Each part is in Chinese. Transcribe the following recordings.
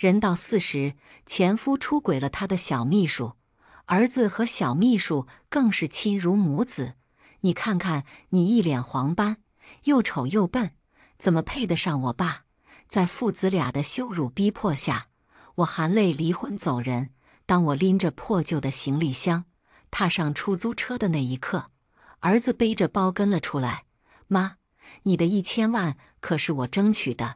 人到四十，前夫出轨了他的小秘书，儿子和小秘书更是亲如母子。你看看，你一脸黄斑，又丑又笨，怎么配得上我爸？在父子俩的羞辱逼迫下，我含泪离婚走人。当我拎着破旧的行李箱，踏上出租车的那一刻，儿子背着包跟了出来：“妈，你的一千万可是我争取的，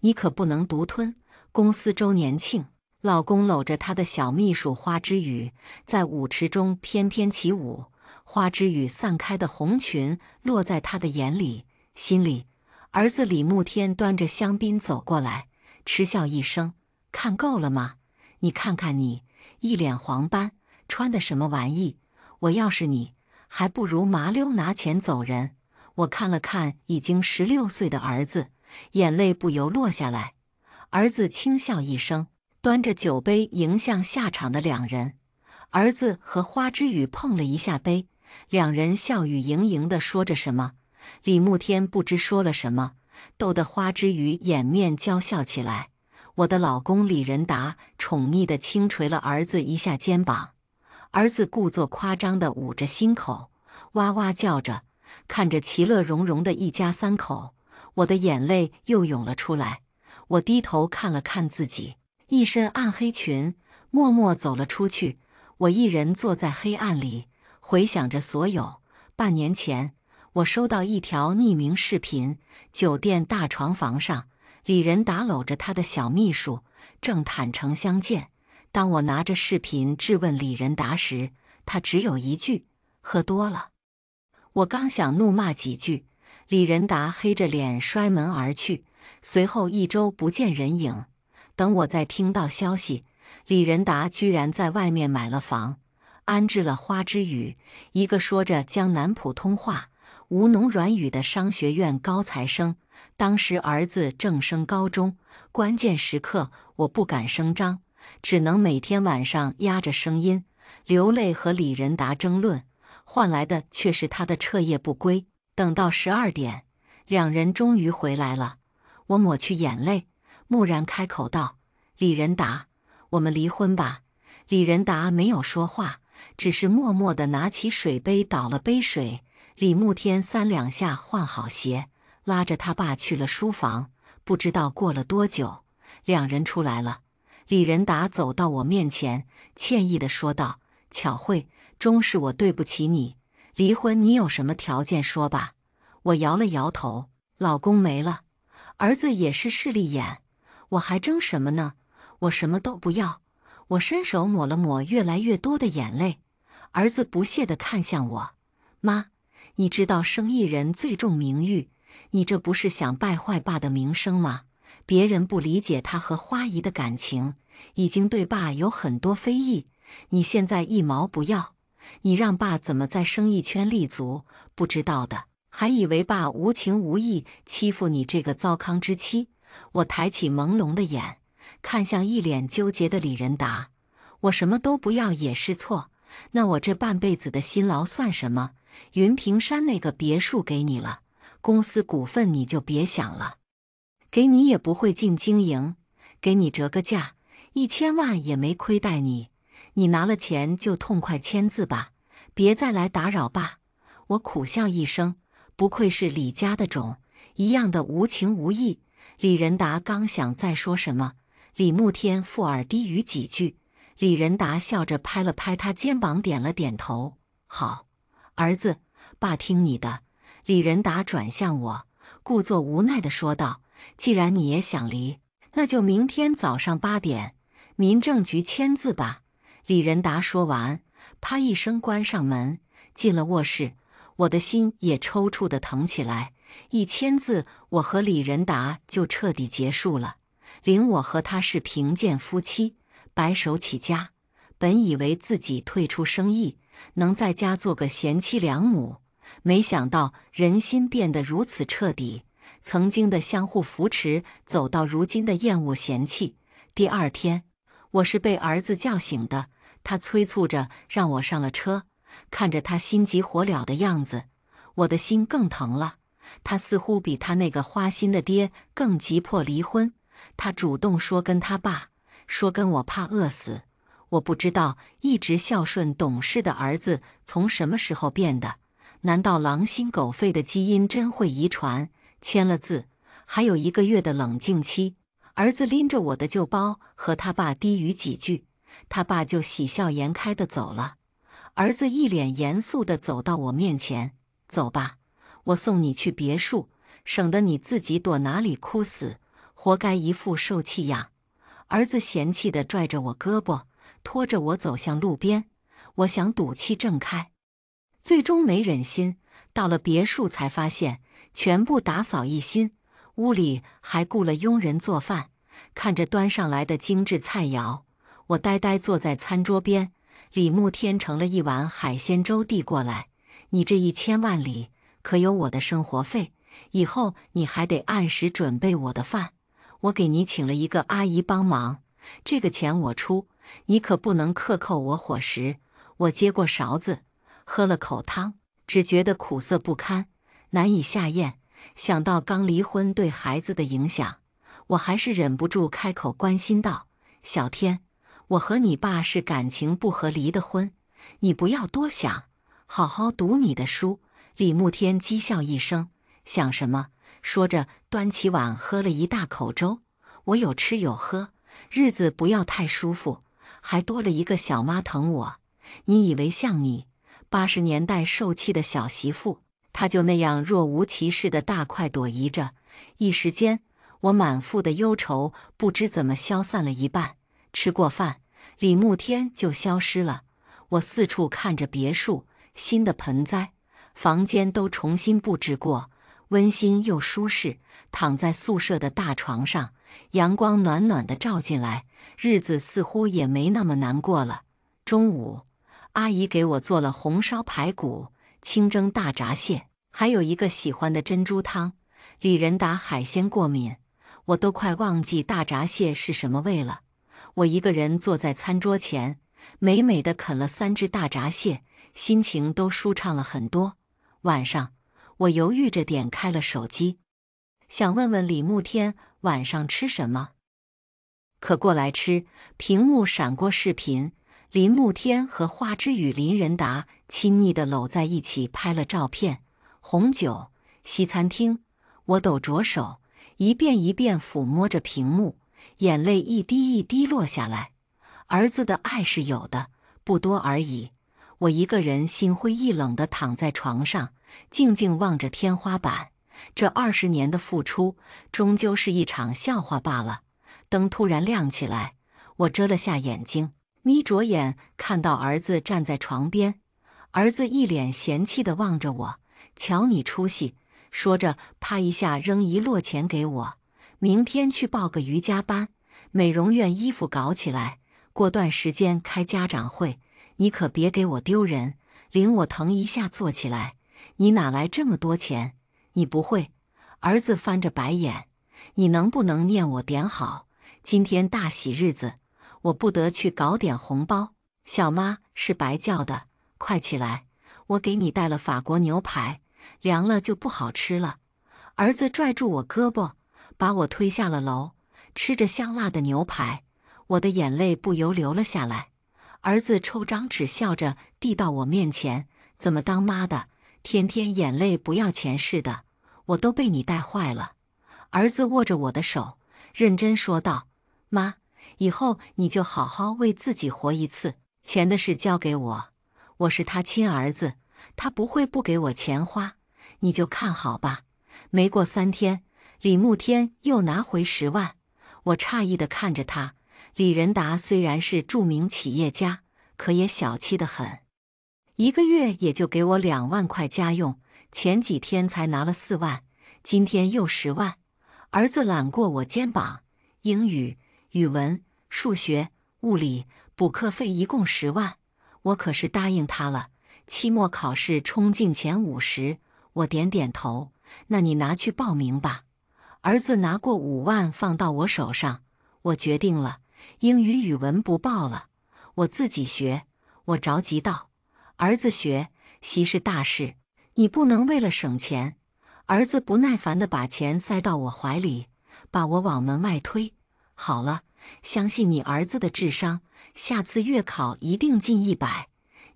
你可不能独吞。”公司周年庆，老公搂着他的小秘书花之雨在舞池中翩翩起舞。花之雨散开的红裙落在他的眼里、心里。儿子李慕天端着香槟走过来，嗤笑一声：“看够了吗？你看看你，一脸黄斑，穿的什么玩意？我要是你，还不如麻溜拿钱走人。”我看了看已经十六岁的儿子，眼泪不由落下来。儿子轻笑一声，端着酒杯迎向下场的两人。儿子和花之语碰了一下杯，两人笑语盈盈的说着什么。李慕天不知说了什么，逗得花之语掩面娇笑起来。我的老公李仁达宠溺的轻捶了儿子一下肩膀，儿子故作夸张的捂着心口，哇哇叫着。看着其乐融融的一家三口，我的眼泪又涌了出来。我低头看了看自己，一身暗黑裙，默默走了出去。我一人坐在黑暗里，回想着所有。半年前，我收到一条匿名视频，酒店大床房上，李仁达搂着他的小秘书，正坦诚相见。当我拿着视频质问李仁达时，他只有一句：“喝多了。”我刚想怒骂几句，李仁达黑着脸摔门而去。随后一周不见人影，等我再听到消息，李仁达居然在外面买了房，安置了花之语一个说着江南普通话、吴侬软语的商学院高材生，当时儿子正升高中，关键时刻我不敢声张，只能每天晚上压着声音流泪和李仁达争论，换来的却是他的彻夜不归。等到十二点，两人终于回来了。我抹去眼泪，木然开口道：“李仁达，我们离婚吧。”李仁达没有说话，只是默默地拿起水杯倒了杯水。李慕天三两下换好鞋，拉着他爸去了书房。不知道过了多久，两人出来了。李仁达走到我面前，歉意地说道：“巧慧，终是我对不起你。离婚，你有什么条件说吧。”我摇了摇头：“老公没了。”儿子也是势利眼，我还争什么呢？我什么都不要。我伸手抹了抹越来越多的眼泪。儿子不屑地看向我：“妈，你知道生意人最重名誉，你这不是想败坏爸的名声吗？别人不理解他和花姨的感情，已经对爸有很多非议。你现在一毛不要，你让爸怎么在生意圈立足？不知道的。”还以为爸无情无义欺负你这个糟糠之妻，我抬起朦胧的眼，看向一脸纠结的李仁达。我什么都不要也是错，那我这半辈子的辛劳算什么？云平山那个别墅给你了，公司股份你就别想了，给你也不会进经营，给你折个价，一千万也没亏待你。你拿了钱就痛快签字吧，别再来打扰爸。我苦笑一声。不愧是李家的种，一样的无情无义。李仁达刚想再说什么，李慕天附耳低语几句，李仁达笑着拍了拍他肩膀，点了点头：“好，儿子，爸听你的。”李仁达转向我，故作无奈的说道：“既然你也想离，那就明天早上八点，民政局签字吧。”李仁达说完，啪一声关上门，进了卧室。我的心也抽搐的疼起来。一签字，我和李仁达就彻底结束了。领我和他是贫贱夫妻，白手起家。本以为自己退出生意，能在家做个贤妻良母，没想到人心变得如此彻底。曾经的相互扶持，走到如今的厌恶嫌弃。第二天，我是被儿子叫醒的，他催促着让我上了车。看着他心急火燎的样子，我的心更疼了。他似乎比他那个花心的爹更急迫离婚。他主动说跟他爸说跟我怕饿死。我不知道一直孝顺懂事的儿子从什么时候变的？难道狼心狗肺的基因真会遗传？签了字，还有一个月的冷静期。儿子拎着我的旧包和他爸低语几句，他爸就喜笑颜开的走了。儿子一脸严肃地走到我面前：“走吧，我送你去别墅，省得你自己躲哪里哭死，活该一副受气样。”儿子嫌弃地拽着我胳膊，拖着我走向路边。我想赌气挣开，最终没忍心。到了别墅，才发现全部打扫一新，屋里还雇了佣人做饭。看着端上来的精致菜肴，我呆呆坐在餐桌边。李慕天盛了一碗海鲜粥递过来，你这一千万里可有我的生活费？以后你还得按时准备我的饭，我给你请了一个阿姨帮忙，这个钱我出，你可不能克扣我伙食。我接过勺子，喝了口汤，只觉得苦涩不堪，难以下咽。想到刚离婚对孩子的影响，我还是忍不住开口关心道：“小天。”我和你爸是感情不和离的婚，你不要多想，好好读你的书。李慕天讥笑一声：“想什么？”说着，端起碗喝了一大口粥。我有吃有喝，日子不要太舒服，还多了一个小妈疼我。你以为像你八十年代受气的小媳妇，她就那样若无其事的大快朵颐着？一时间，我满腹的忧愁不知怎么消散了一半。吃过饭，李慕天就消失了。我四处看着别墅，新的盆栽，房间都重新布置过，温馨又舒适。躺在宿舍的大床上，阳光暖暖的照进来，日子似乎也没那么难过了。中午，阿姨给我做了红烧排骨、清蒸大闸蟹，还有一个喜欢的珍珠汤。李仁达海鲜过敏，我都快忘记大闸蟹是什么味了。我一个人坐在餐桌前，美美的啃了三只大闸蟹，心情都舒畅了很多。晚上，我犹豫着点开了手机，想问问李慕天晚上吃什么，可过来吃。屏幕闪过视频，林慕天和花之宇林仁达亲昵的搂在一起，拍了照片。红酒，西餐厅。我抖着手，一遍一遍抚摸着屏幕。眼泪一滴一滴落下来，儿子的爱是有的，不多而已。我一个人心灰意冷地躺在床上，静静望着天花板。这二十年的付出，终究是一场笑话罢了。灯突然亮起来，我遮了下眼睛，眯着眼看到儿子站在床边。儿子一脸嫌弃地望着我：“瞧你出息。”说着，啪一下扔一摞钱给我。明天去报个瑜伽班，美容院衣服搞起来，过段时间开家长会，你可别给我丢人。领我疼一下，坐起来。你哪来这么多钱？你不会？儿子翻着白眼。你能不能念我点好？今天大喜日子，我不得去搞点红包。小妈是白叫的，快起来，我给你带了法国牛排，凉了就不好吃了。儿子拽住我胳膊。把我推下了楼，吃着香辣的牛排，我的眼泪不由流了下来。儿子抽张纸，笑着递到我面前：“怎么当妈的，天天眼泪不要钱似的，我都被你带坏了。”儿子握着我的手，认真说道：“妈，以后你就好好为自己活一次，钱的事交给我，我是他亲儿子，他不会不给我钱花，你就看好吧。”没过三天。李慕天又拿回十万，我诧异的看着他。李仁达虽然是著名企业家，可也小气的很，一个月也就给我两万块家用，前几天才拿了四万，今天又十万。儿子揽过我肩膀，英语、语文、数学、物理补课费一共十万，我可是答应他了，期末考试冲进前五十。我点点头，那你拿去报名吧。儿子拿过五万放到我手上，我决定了，英语、语文不报了，我自己学。我着急道：“儿子学习是大事，你不能为了省钱。”儿子不耐烦的把钱塞到我怀里，把我往门外推。好了，相信你儿子的智商，下次月考一定进一百。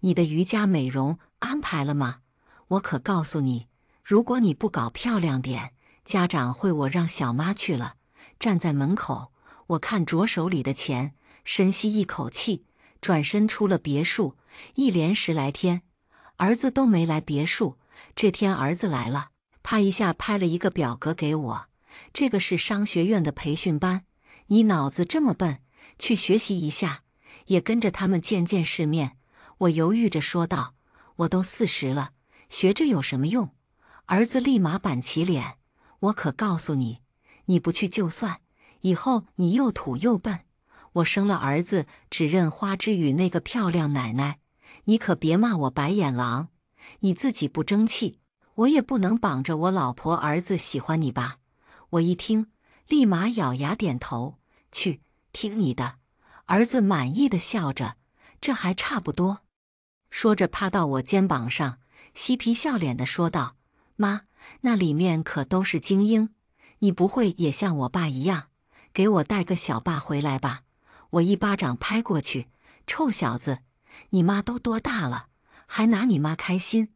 你的瑜伽美容安排了吗？我可告诉你，如果你不搞漂亮点。家长会，我让小妈去了。站在门口，我看着手里的钱，深吸一口气，转身出了别墅。一连十来天，儿子都没来别墅。这天儿子来了，啪一下拍了一个表格给我。这个是商学院的培训班，你脑子这么笨，去学习一下，也跟着他们见见世面。我犹豫着说道：“我都四十了，学这有什么用？”儿子立马板起脸。我可告诉你，你不去就算。以后你又土又笨，我生了儿子只认花之语那个漂亮奶奶，你可别骂我白眼狼。你自己不争气，我也不能绑着我老婆儿子喜欢你吧。我一听，立马咬牙点头，去听你的。儿子满意的笑着，这还差不多。说着趴到我肩膀上，嬉皮笑脸的说道：“妈。”那里面可都是精英，你不会也像我爸一样给我带个小爸回来吧？我一巴掌拍过去：“臭小子，你妈都多大了，还拿你妈开心？”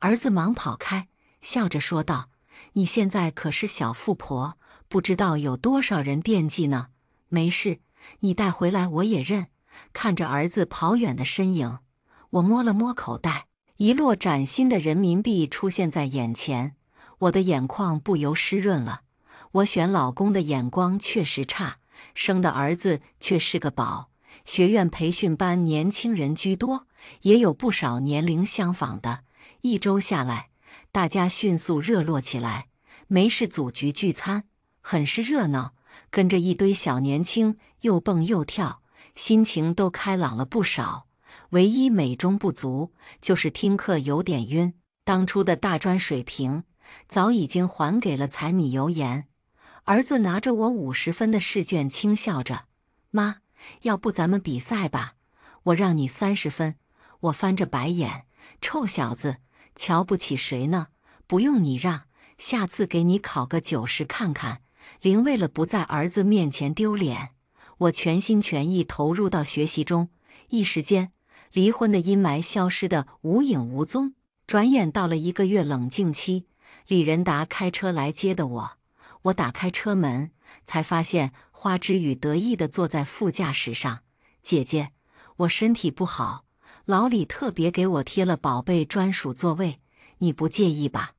儿子忙跑开，笑着说道：“你现在可是小富婆，不知道有多少人惦记呢。”没事，你带回来我也认。看着儿子跑远的身影，我摸了摸口袋，一摞崭新的人民币出现在眼前。我的眼眶不由湿润了。我选老公的眼光确实差，生的儿子却是个宝。学院培训班年轻人居多，也有不少年龄相仿的。一周下来，大家迅速热络起来，没事组局聚餐，很是热闹。跟着一堆小年轻又蹦又跳，心情都开朗了不少。唯一美中不足就是听课有点晕，当初的大专水平。早已经还给了柴米油盐。儿子拿着我五十分的试卷，轻笑着：“妈，要不咱们比赛吧？我让你三十分。”我翻着白眼：“臭小子，瞧不起谁呢？不用你让，下次给你考个九十看看。”林为了不在儿子面前丢脸，我全心全意投入到学习中。一时间，离婚的阴霾消失得无影无踪。转眼到了一个月冷静期。李仁达开车来接的我，我打开车门，才发现花之雨得意地坐在副驾驶上。姐姐，我身体不好，老李特别给我贴了“宝贝专属”座位，你不介意吧？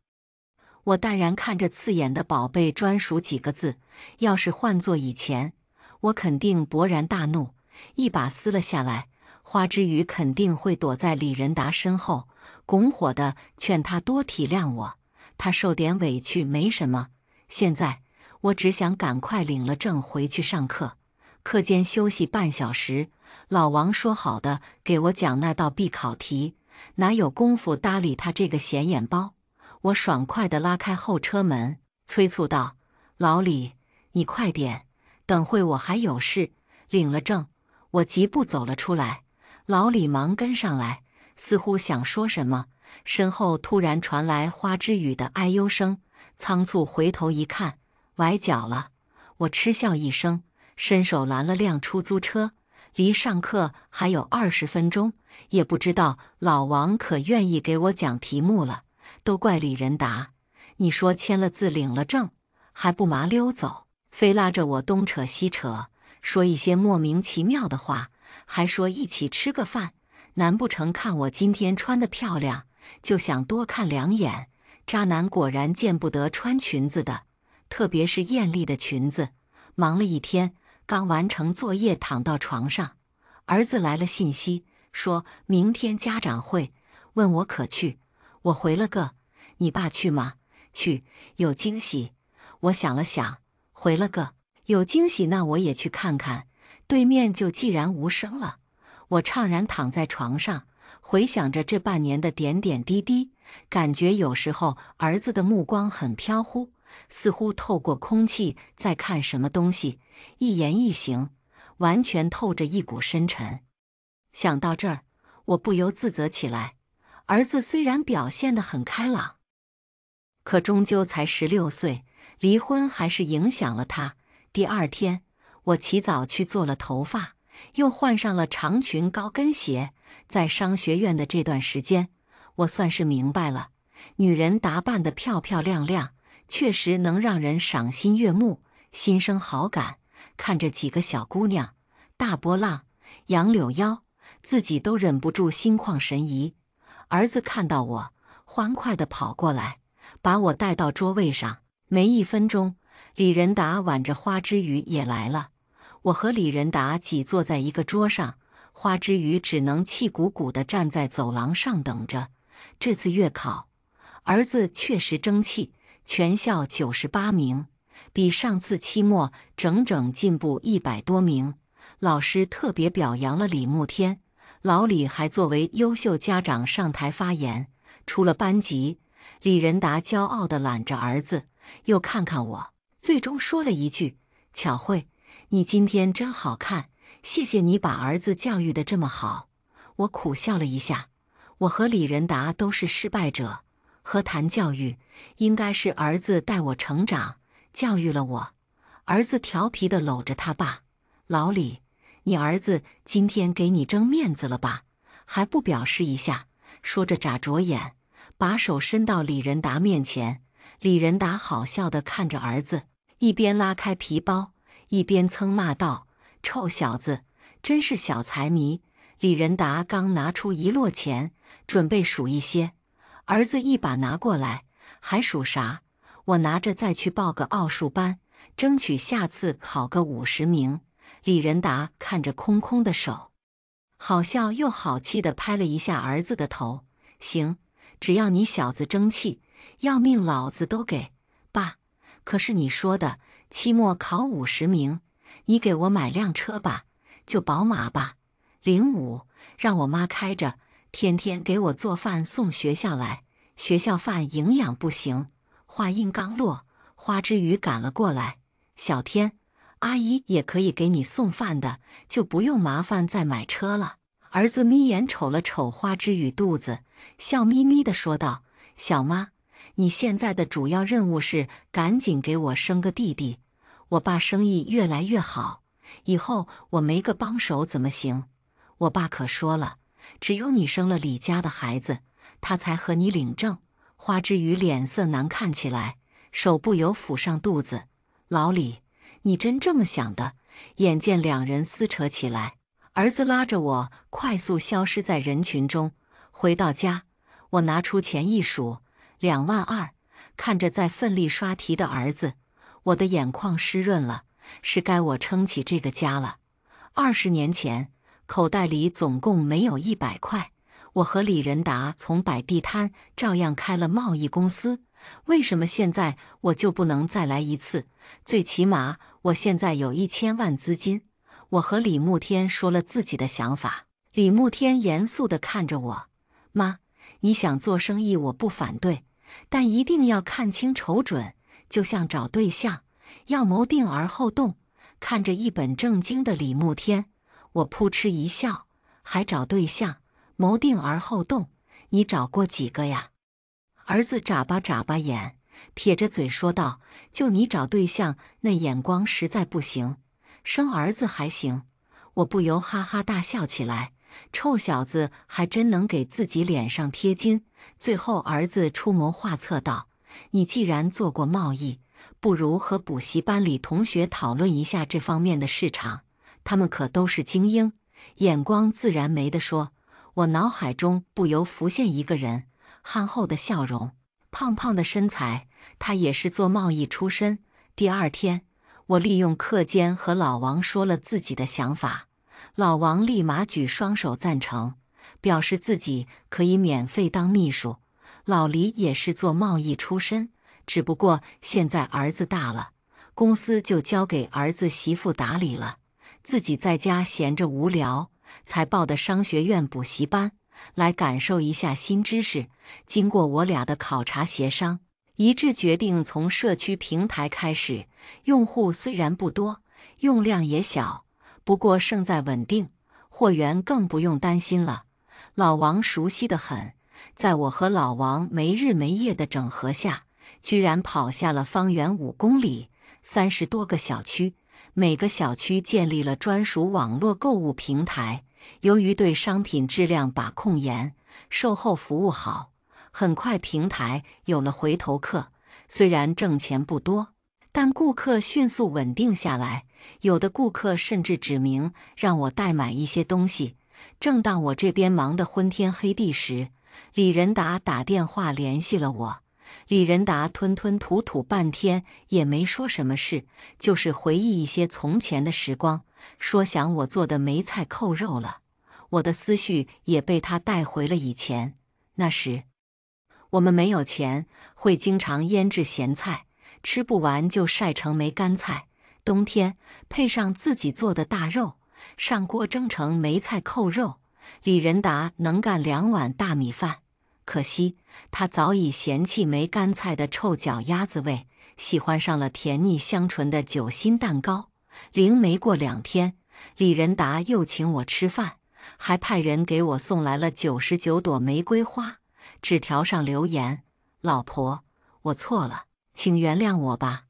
我淡然看着刺眼的“宝贝专属”几个字，要是换做以前，我肯定勃然大怒，一把撕了下来。花之雨肯定会躲在李仁达身后，拱火的劝他多体谅我。他受点委屈没什么，现在我只想赶快领了证回去上课。课间休息半小时，老王说好的给我讲那道必考题，哪有功夫搭理他这个显眼包？我爽快地拉开后车门，催促道：“老李，你快点，等会我还有事。”领了证，我疾步走了出来，老李忙跟上来，似乎想说什么。身后突然传来花之雨的哎呦声，仓促回头一看，崴脚了。我嗤笑一声，伸手拦了辆出租车。离上课还有二十分钟，也不知道老王可愿意给我讲题目了。都怪李仁达，你说签了字领了证还不麻溜走，非拉着我东扯西扯，说一些莫名其妙的话，还说一起吃个饭。难不成看我今天穿的漂亮？就想多看两眼，渣男果然见不得穿裙子的，特别是艳丽的裙子。忙了一天，刚完成作业，躺到床上，儿子来了信息，说明天家长会，问我可去。我回了个：“你爸去吗？”“去，有惊喜。”我想了想，回了个：“有惊喜，那我也去看看。”对面就寂然无声了，我怅然躺在床上。回想着这半年的点点滴滴，感觉有时候儿子的目光很飘忽，似乎透过空气在看什么东西。一言一行，完全透着一股深沉。想到这儿，我不由自责起来。儿子虽然表现得很开朗，可终究才十六岁，离婚还是影响了他。第二天，我起早去做了头发。又换上了长裙、高跟鞋。在商学院的这段时间，我算是明白了，女人打扮的漂漂亮亮，确实能让人赏心悦目，心生好感。看着几个小姑娘，大波浪、杨柳腰，自己都忍不住心旷神怡。儿子看到我，欢快地跑过来，把我带到桌位上。没一分钟，李仁达挽着花枝语也来了。我和李仁达挤坐在一个桌上，花之余只能气鼓鼓地站在走廊上等着。这次月考，儿子确实争气，全校九十八名，比上次期末整整进步一百多名。老师特别表扬了李慕天，老李还作为优秀家长上台发言。出了班级，李仁达骄傲地揽着儿子，又看看我，最终说了一句：“巧慧。”你今天真好看，谢谢你把儿子教育的这么好。我苦笑了一下，我和李仁达都是失败者，何谈教育？应该是儿子带我成长，教育了我。儿子调皮的搂着他爸，老李，你儿子今天给你争面子了吧？还不表示一下？说着眨着眼，把手伸到李仁达面前。李仁达好笑的看着儿子，一边拉开皮包。一边蹭骂道：“臭小子，真是小财迷！”李仁达刚拿出一摞钱，准备数一些，儿子一把拿过来，还数啥？我拿着再去报个奥数班，争取下次考个五十名。李仁达看着空空的手，好笑又好气的拍了一下儿子的头：“行，只要你小子争气，要命老子都给。”爸，可是你说的。期末考五十名，你给我买辆车吧，就宝马吧，零五，让我妈开着，天天给我做饭送学校来。学校饭营养不行。话音刚落，花之雨赶了过来。小天，阿姨也可以给你送饭的，就不用麻烦再买车了。儿子眯眼瞅了瞅花之雨肚子，笑眯眯的说道：“小妈，你现在的主要任务是赶紧给我生个弟弟。”我爸生意越来越好，以后我没个帮手怎么行？我爸可说了，只有你生了李家的孩子，他才和你领证。花之语脸色难看起来，手不由抚上肚子。老李，你真这么想的？眼见两人撕扯起来，儿子拉着我快速消失在人群中。回到家，我拿出钱一数，两万二，看着在奋力刷题的儿子。我的眼眶湿润了，是该我撑起这个家了。二十年前，口袋里总共没有一百块，我和李仁达从摆地摊，照样开了贸易公司。为什么现在我就不能再来一次？最起码我现在有一千万资金。我和李慕天说了自己的想法，李慕天严肃地看着我：“妈，你想做生意，我不反对，但一定要看清瞅准。”就像找对象，要谋定而后动。看着一本正经的李慕天，我扑哧一笑，还找对象，谋定而后动，你找过几个呀？儿子眨巴眨巴眼，撇着嘴说道：“就你找对象那眼光实在不行，生儿子还行。”我不由哈哈大笑起来。臭小子还真能给自己脸上贴金。最后，儿子出谋划策道。你既然做过贸易，不如和补习班里同学讨论一下这方面的市场，他们可都是精英，眼光自然没得说。我脑海中不由浮现一个人，憨厚的笑容，胖胖的身材，他也是做贸易出身。第二天，我利用课间和老王说了自己的想法，老王立马举双手赞成，表示自己可以免费当秘书。老李也是做贸易出身，只不过现在儿子大了，公司就交给儿子媳妇打理了，自己在家闲着无聊才报的商学院补习班，来感受一下新知识。经过我俩的考察协商，一致决定从社区平台开始。用户虽然不多，用量也小，不过胜在稳定，货源更不用担心了。老王熟悉的很。在我和老王没日没夜的整合下，居然跑下了方圆五公里三十多个小区，每个小区建立了专属网络购物平台。由于对商品质量把控严，售后服务好，很快平台有了回头客。虽然挣钱不多，但顾客迅速稳定下来。有的顾客甚至指明让我代买一些东西。正当我这边忙得昏天黑地时，李仁达打电话联系了我。李仁达吞吞吐吐半天也没说什么事，就是回忆一些从前的时光，说想我做的梅菜扣肉了。我的思绪也被他带回了以前。那时我们没有钱，会经常腌制咸菜，吃不完就晒成梅干菜，冬天配上自己做的大肉，上锅蒸成梅菜扣肉。李仁达能干两碗大米饭，可惜他早已嫌弃梅干菜的臭脚丫子味，喜欢上了甜腻香醇的酒心蛋糕。临没过两天，李仁达又请我吃饭，还派人给我送来了九十九朵玫瑰花，纸条上留言：“老婆，我错了，请原谅我吧。”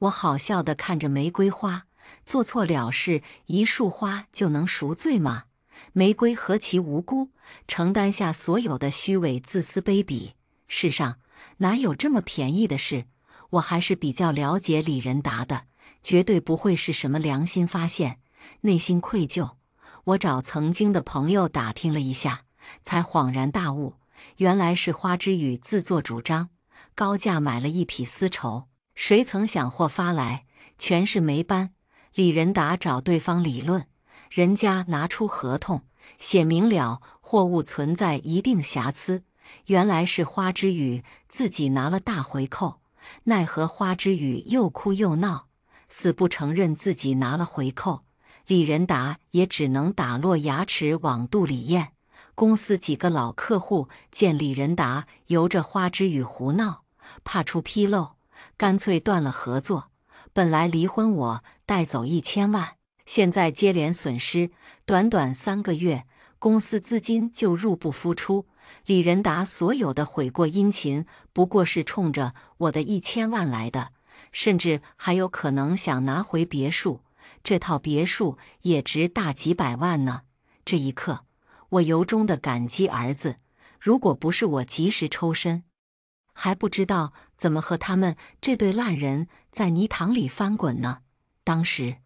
我好笑的看着玫瑰花，做错了事，一束花就能赎罪吗？玫瑰何其无辜，承担下所有的虚伪、自私、卑鄙。世上哪有这么便宜的事？我还是比较了解李仁达的，绝对不会是什么良心发现、内心愧疚。我找曾经的朋友打听了一下，才恍然大悟，原来是花之雨自作主张高价买了一匹丝绸，谁曾想货发来全是霉斑。李仁达找对方理论。人家拿出合同，写明了货物存在一定瑕疵，原来是花之雨自己拿了大回扣。奈何花之雨又哭又闹，死不承认自己拿了回扣。李仁达也只能打落牙齿往肚里咽。公司几个老客户见李仁达由着花之雨胡闹，怕出纰漏，干脆断了合作。本来离婚，我带走一千万。现在接连损失，短短三个月，公司资金就入不敷出。李仁达所有的悔过殷勤，不过是冲着我的一千万来的，甚至还有可能想拿回别墅。这套别墅也值大几百万呢。这一刻，我由衷的感激儿子，如果不是我及时抽身，还不知道怎么和他们这对烂人在泥塘里翻滚呢。当时。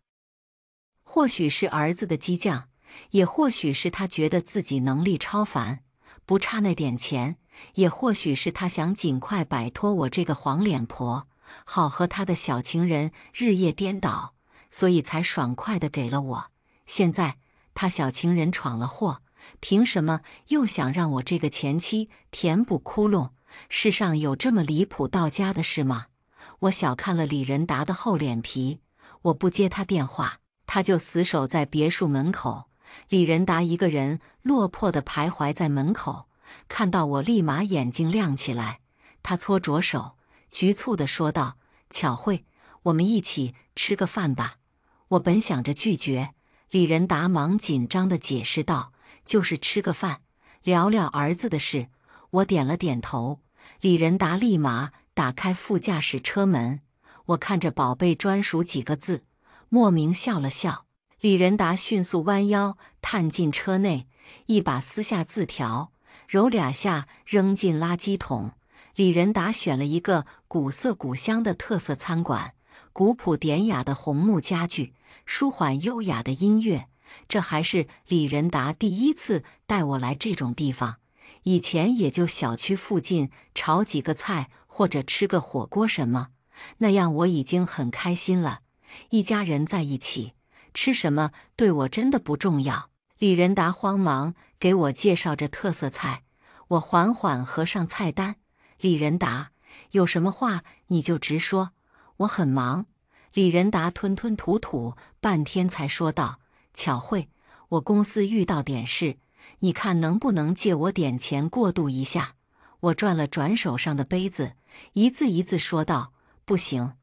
或许是儿子的激将，也或许是他觉得自己能力超凡，不差那点钱，也或许是他想尽快摆脱我这个黄脸婆，好和他的小情人日夜颠倒，所以才爽快的给了我。现在他小情人闯了祸，凭什么又想让我这个前妻填补窟窿？世上有这么离谱到家的事吗？我小看了李仁达的厚脸皮，我不接他电话。他就死守在别墅门口，李仁达一个人落魄地徘徊在门口，看到我立马眼睛亮起来。他搓着手，局促地说道：“巧慧，我们一起吃个饭吧。”我本想着拒绝，李仁达忙紧张地解释道：“就是吃个饭，聊聊儿子的事。”我点了点头。李仁达立马打开副驾驶车门，我看着“宝贝专属”几个字。莫名笑了笑，李仁达迅速弯腰探进车内，一把撕下字条，揉俩下扔进垃圾桶。李仁达选了一个古色古香的特色餐馆，古朴典雅的红木家具，舒缓优雅的音乐。这还是李仁达第一次带我来这种地方，以前也就小区附近炒几个菜或者吃个火锅什么，那样我已经很开心了。一家人在一起吃什么对我真的不重要。李仁达慌忙给我介绍着特色菜，我缓缓合上菜单。李仁达有什么话你就直说，我很忙。李仁达吞吞吐吐半天才说道：“巧慧，我公司遇到点事，你看能不能借我点钱过渡一下？”我转了转手上的杯子，一字一字说道：“不行。”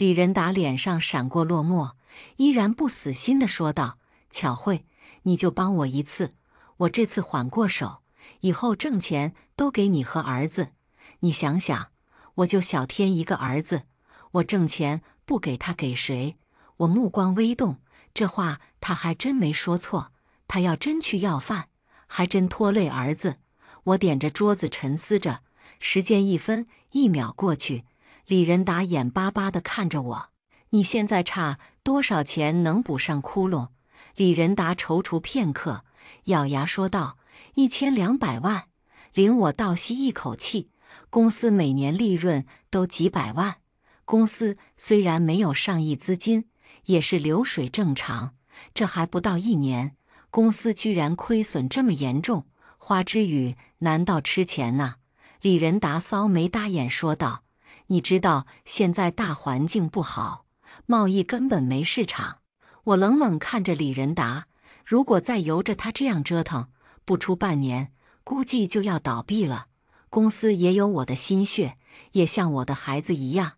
李仁达脸上闪过落寞，依然不死心地说道：“巧慧，你就帮我一次，我这次缓过手，以后挣钱都给你和儿子。你想想，我就小天一个儿子，我挣钱不给他给谁？”我目光微动，这话他还真没说错。他要真去要饭，还真拖累儿子。我点着桌子沉思着，时间一分一秒过去。李仁达眼巴巴地看着我：“你现在差多少钱能补上窟窿？”李仁达踌躇片刻，咬牙说道：“一千两百万。”领我倒吸一口气。公司每年利润都几百万，公司虽然没有上亿资金，也是流水正常。这还不到一年，公司居然亏损这么严重？花之语难道吃钱啊？李仁达骚眉搭眼说道。你知道现在大环境不好，贸易根本没市场。我冷冷看着李仁达，如果再由着他这样折腾，不出半年，估计就要倒闭了。公司也有我的心血，也像我的孩子一样。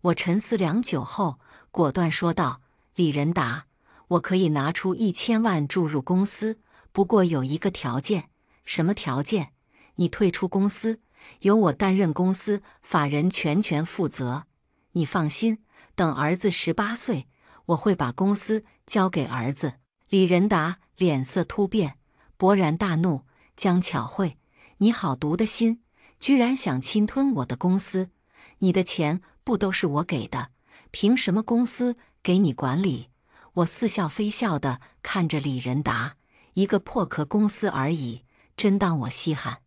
我沉思良久后，果断说道：“李仁达，我可以拿出一千万注入公司，不过有一个条件。什么条件？你退出公司。”由我担任公司法人，全权负责。你放心，等儿子十八岁，我会把公司交给儿子。李仁达脸色突变，勃然大怒：“江巧慧，你好毒的心，居然想侵吞我的公司！你的钱不都是我给的，凭什么公司给你管理？”我似笑非笑的看着李仁达：“一个破壳公司而已，真当我稀罕？”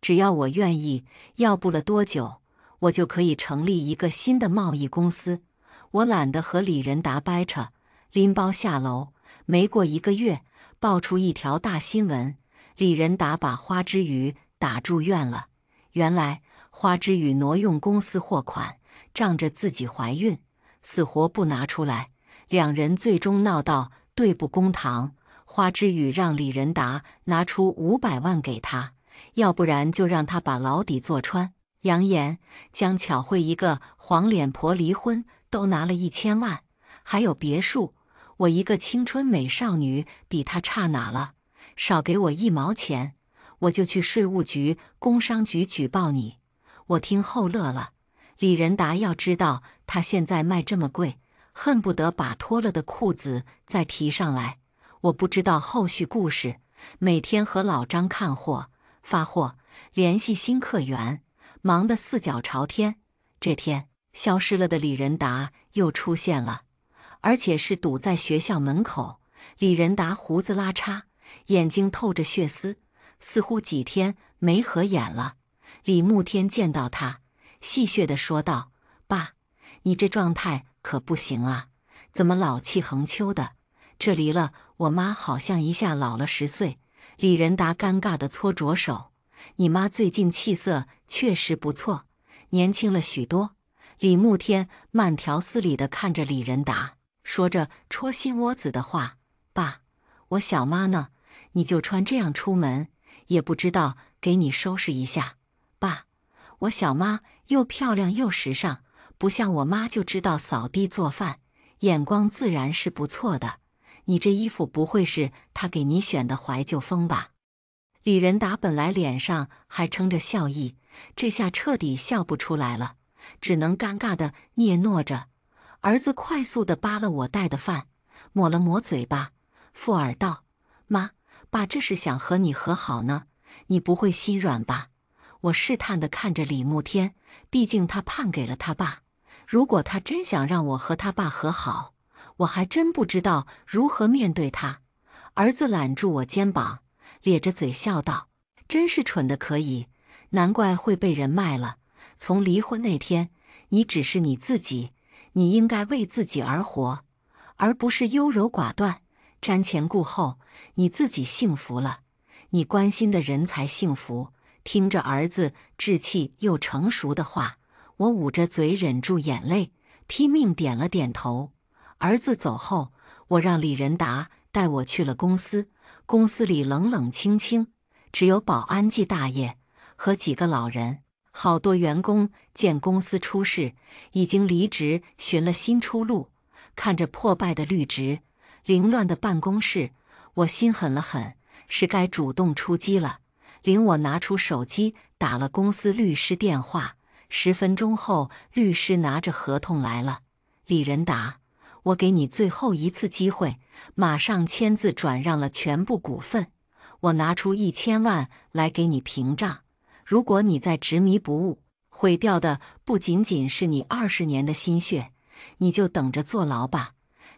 只要我愿意，要不了多久，我就可以成立一个新的贸易公司。我懒得和李仁达掰扯，拎包下楼。没过一个月，爆出一条大新闻：李仁达把花之雨打住院了。原来花之雨挪用公司货款，仗着自己怀孕，死活不拿出来。两人最终闹到对簿公堂，花之雨让李仁达拿出五百万给他。要不然就让他把牢底坐穿，扬言将巧慧一个黄脸婆离婚都拿了一千万，还有别墅。我一个青春美少女比她差哪了？少给我一毛钱，我就去税务局、工商局举报你。我听后乐了。李仁达要知道他现在卖这么贵，恨不得把脱了的裤子再提上来。我不知道后续故事，每天和老张看货。发货，联系新客源，忙得四脚朝天。这天，消失了的李仁达又出现了，而且是堵在学校门口。李仁达胡子拉碴，眼睛透着血丝，似乎几天没合眼了。李慕天见到他，戏谑地说道：“爸，你这状态可不行啊，怎么老气横秋的？这离了我妈，好像一下老了十岁。”李仁达尴尬地搓着手，你妈最近气色确实不错，年轻了许多。李慕天慢条斯理地看着李仁达，说着戳心窝子的话：“爸，我小妈呢？你就穿这样出门，也不知道给你收拾一下。爸，我小妈又漂亮又时尚，不像我妈就知道扫地做饭，眼光自然是不错的。”你这衣服不会是他给你选的怀旧风吧？李仁达本来脸上还撑着笑意，这下彻底笑不出来了，只能尴尬的嗫嚅着。儿子快速的扒了我带的饭，抹了抹嘴巴，附耳道：“妈，爸这是想和你和好呢，你不会心软吧？”我试探的看着李慕天，毕竟他判给了他爸，如果他真想让我和他爸和好。我还真不知道如何面对他。儿子揽住我肩膀，咧着嘴笑道：“真是蠢的可以，难怪会被人卖了。”从离婚那天，你只是你自己，你应该为自己而活，而不是优柔寡断、瞻前顾后。你自己幸福了，你关心的人才幸福。听着儿子稚气又成熟的话，我捂着嘴忍住眼泪，拼命点了点头。儿子走后，我让李仁达带我去了公司。公司里冷冷清清，只有保安季大爷和几个老人。好多员工见公司出事，已经离职寻了新出路。看着破败的绿植、凌乱的办公室，我心狠了狠，是该主动出击了。领我拿出手机，打了公司律师电话。十分钟后，律师拿着合同来了。李仁达。我给你最后一次机会，马上签字转让了全部股份。我拿出一千万来给你平账。如果你再执迷不悟，毁掉的不仅仅是你二十年的心血，你就等着坐牢吧。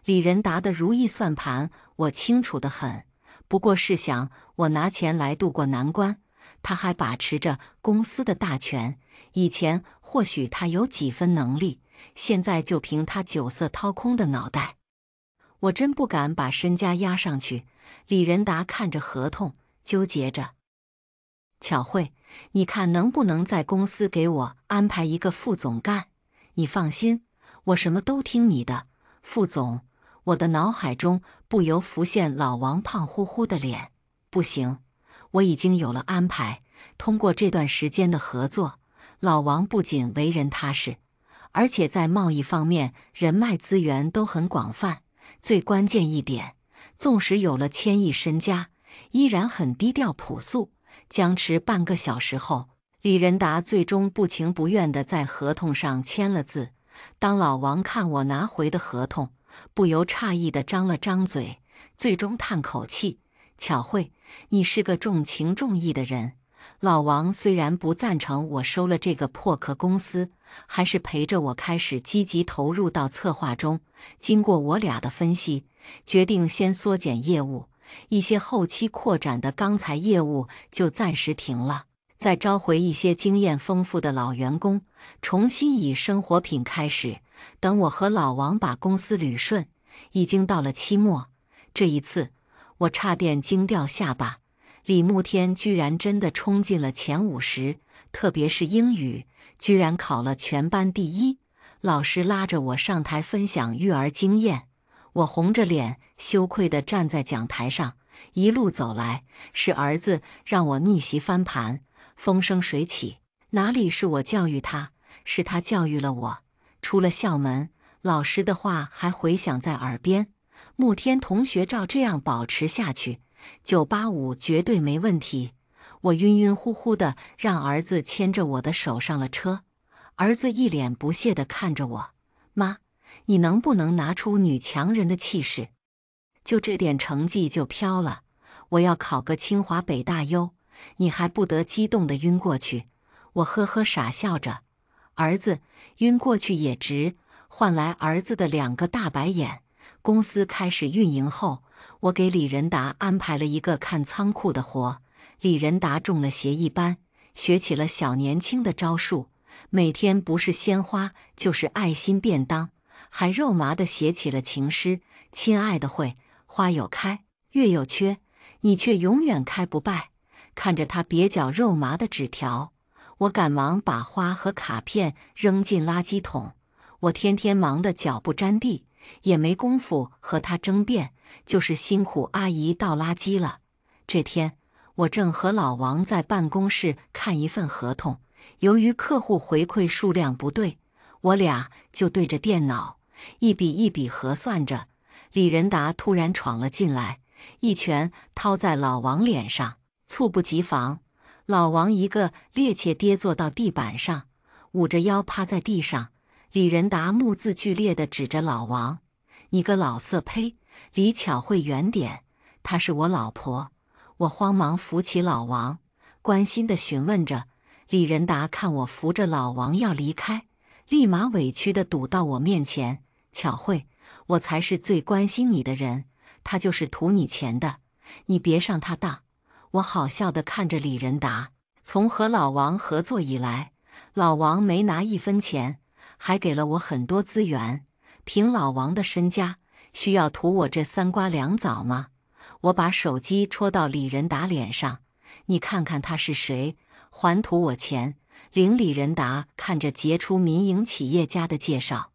李仁达的如意算盘我清楚的很，不过是想我拿钱来渡过难关。他还把持着公司的大权，以前或许他有几分能力。现在就凭他酒色掏空的脑袋，我真不敢把身家压上去。李仁达看着合同，纠结着。巧慧，你看能不能在公司给我安排一个副总干？你放心，我什么都听你的。副总，我的脑海中不由浮现老王胖乎乎的脸。不行，我已经有了安排。通过这段时间的合作，老王不仅为人踏实。而且在贸易方面，人脉资源都很广泛。最关键一点，纵使有了千亿身家，依然很低调朴素。僵持半个小时后，李仁达最终不情不愿地在合同上签了字。当老王看我拿回的合同，不由诧异地张了张嘴，最终叹口气：“巧慧，你是个重情重义的人。老王虽然不赞成我收了这个破壳公司。”还是陪着我开始积极投入到策划中。经过我俩的分析，决定先缩减业务，一些后期扩展的钢材业务就暂时停了。再召回一些经验丰富的老员工，重新以生活品开始。等我和老王把公司捋顺，已经到了期末。这一次，我差点惊掉下巴。李慕天居然真的冲进了前五十，特别是英语，居然考了全班第一。老师拉着我上台分享育儿经验，我红着脸羞愧地站在讲台上。一路走来，是儿子让我逆袭翻盘，风生水起。哪里是我教育他，是他教育了我。出了校门，老师的话还回响在耳边。慕天同学照这样保持下去。九八五绝对没问题。我晕晕乎乎的，让儿子牵着我的手上了车。儿子一脸不屑地看着我：“妈，你能不能拿出女强人的气势？就这点成绩就飘了？我要考个清华北大哟，你还不得激动的晕过去？”我呵呵傻笑着，儿子晕过去也值，换来儿子的两个大白眼。公司开始运营后，我给李仁达安排了一个看仓库的活。李仁达中了协议班，学起了小年轻的招数，每天不是鲜花就是爱心便当，还肉麻的写起了情诗：“亲爱的，会花有开，月有缺，你却永远开不败。”看着他蹩脚肉麻的纸条，我赶忙把花和卡片扔进垃圾桶。我天天忙得脚不沾地。也没工夫和他争辩，就是辛苦阿姨倒垃圾了。这天，我正和老王在办公室看一份合同，由于客户回馈数量不对，我俩就对着电脑一笔一笔核算着。李仁达突然闯了进来，一拳掏在老王脸上，猝不及防，老王一个趔趄跌坐到地板上，捂着腰趴在地上。李仁达目字剧烈地指着老王：“你个老色胚，离巧慧远点，她是我老婆。”我慌忙扶起老王，关心地询问着。李仁达看我扶着老王要离开，立马委屈地堵到我面前：“巧慧，我才是最关心你的人，他就是图你钱的，你别上他当。”我好笑地看着李仁达。从和老王合作以来，老王没拿一分钱。还给了我很多资源，凭老王的身家，需要图我这三瓜两枣吗？我把手机戳到李仁达脸上，你看看他是谁，还图我钱？领李仁达看着杰出民营企业家的介绍，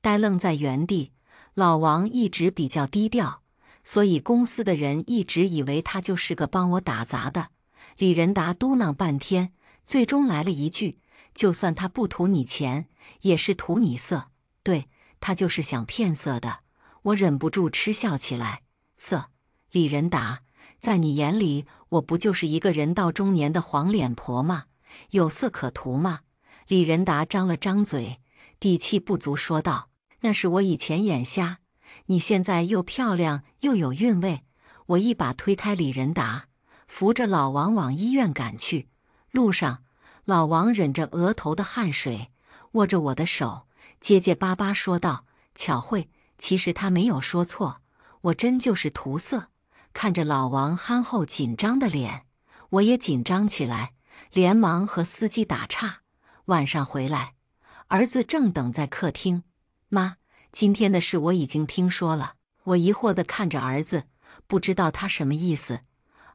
呆愣在原地。老王一直比较低调，所以公司的人一直以为他就是个帮我打杂的。李仁达嘟囔半天，最终来了一句。就算他不图你钱，也是图你色。对他就是想骗色的。我忍不住嗤笑起来。色，李仁达，在你眼里，我不就是一个人到中年的黄脸婆吗？有色可图吗？李仁达张了张嘴，底气不足说道：“那是我以前眼瞎，你现在又漂亮又有韵味。”我一把推开李仁达，扶着老王往医院赶去。路上。老王忍着额头的汗水，握着我的手，结结巴巴说道：“巧慧，其实他没有说错，我真就是涂色。”看着老王憨厚紧张的脸，我也紧张起来，连忙和司机打岔：“晚上回来，儿子正等在客厅。”“妈，今天的事我已经听说了。”我疑惑地看着儿子，不知道他什么意思。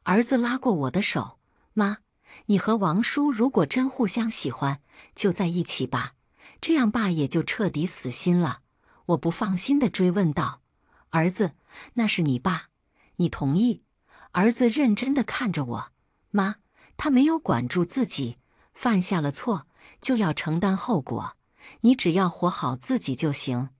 儿子拉过我的手，妈。你和王叔如果真互相喜欢，就在一起吧，这样爸也就彻底死心了。我不放心的追问道：“儿子，那是你爸，你同意？”儿子认真的看着我，妈，他没有管住自己，犯下了错就要承担后果。你只要活好自己就行，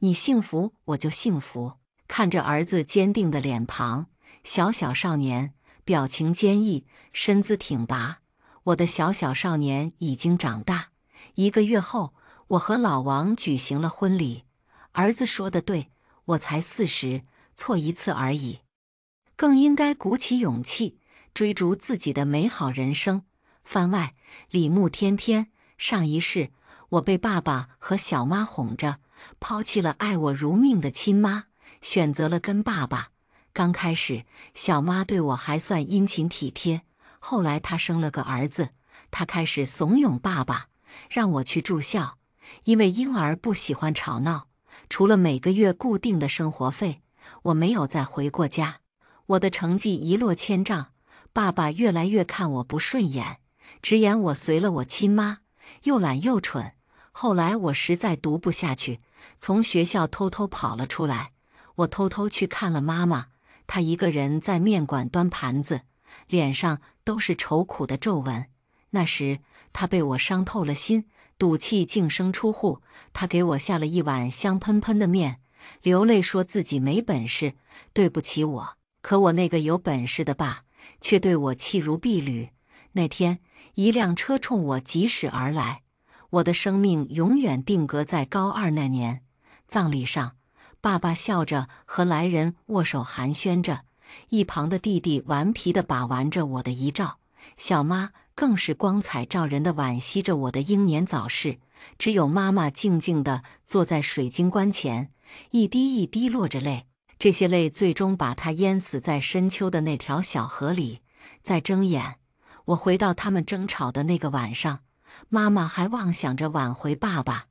你幸福我就幸福。看着儿子坚定的脸庞，小小少年。表情坚毅，身姿挺拔。我的小小少年已经长大。一个月后，我和老王举行了婚礼。儿子说的对，我才四十，错一次而已。更应该鼓起勇气，追逐自己的美好人生。番外：李牧天天。上一世，我被爸爸和小妈哄着，抛弃了爱我如命的亲妈，选择了跟爸爸。刚开始，小妈对我还算殷勤体贴。后来她生了个儿子，她开始怂恿爸爸让我去住校，因为婴儿不喜欢吵闹。除了每个月固定的生活费，我没有再回过家。我的成绩一落千丈，爸爸越来越看我不顺眼，直言我随了我亲妈，又懒又蠢。后来我实在读不下去，从学校偷偷跑了出来。我偷偷去看了妈妈。他一个人在面馆端盘子，脸上都是愁苦的皱纹。那时他被我伤透了心，赌气净身出户。他给我下了一碗香喷喷的面，流泪说自己没本事，对不起我。可我那个有本事的爸，却对我弃如敝履。那天，一辆车冲我疾驶而来，我的生命永远定格在高二那年。葬礼上。爸爸笑着和来人握手寒暄着，一旁的弟弟顽皮的把玩着我的遗照，小妈更是光彩照人的惋惜着我的英年早逝，只有妈妈静静地坐在水晶棺前，一滴一滴落着泪，这些泪最终把她淹死在深秋的那条小河里。再睁眼，我回到他们争吵的那个晚上，妈妈还妄想着挽回爸爸，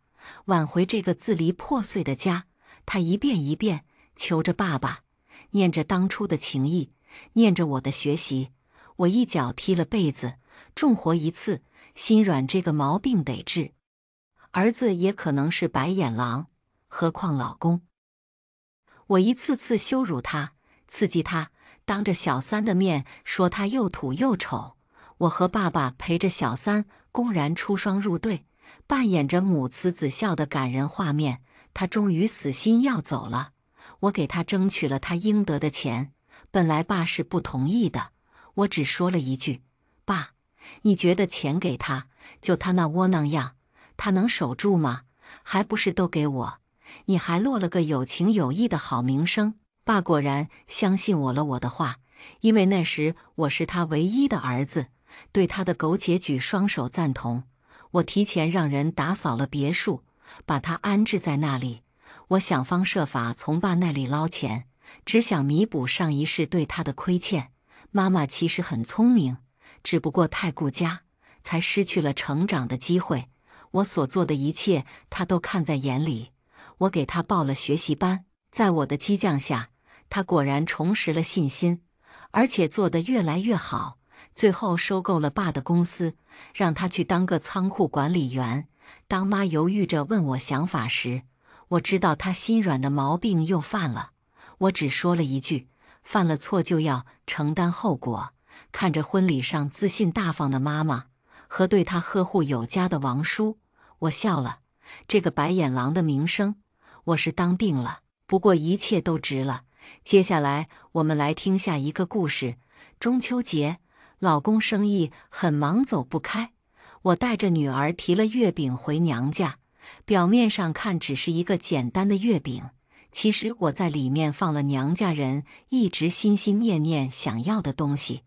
挽回这个支离破碎的家。他一遍一遍求着爸爸，念着当初的情谊，念着我的学习。我一脚踢了被子，重活一次，心软这个毛病得治。儿子也可能是白眼狼，何况老公？我一次次羞辱他，刺激他，当着小三的面说他又土又丑。我和爸爸陪着小三公然出双入对，扮演着母慈子孝的感人画面。他终于死心要走了，我给他争取了他应得的钱。本来爸是不同意的，我只说了一句：“爸，你觉得钱给他，就他那窝囊样，他能守住吗？还不是都给我，你还落了个有情有义的好名声。”爸果然相信我了，我的话，因为那时我是他唯一的儿子，对他的苟且举双手赞同。我提前让人打扫了别墅。把他安置在那里，我想方设法从爸那里捞钱，只想弥补上一世对他的亏欠。妈妈其实很聪明，只不过太顾家，才失去了成长的机会。我所做的一切，他都看在眼里。我给他报了学习班，在我的激将下，他果然重拾了信心，而且做得越来越好。最后收购了爸的公司，让他去当个仓库管理员。当妈犹豫着问我想法时，我知道她心软的毛病又犯了。我只说了一句：“犯了错就要承担后果。”看着婚礼上自信大方的妈妈和对她呵护有加的王叔，我笑了。这个白眼狼的名声我是当定了。不过一切都值了。接下来我们来听下一个故事。中秋节，老公生意很忙，走不开。我带着女儿提了月饼回娘家，表面上看只是一个简单的月饼，其实我在里面放了娘家人一直心心念念想要的东西。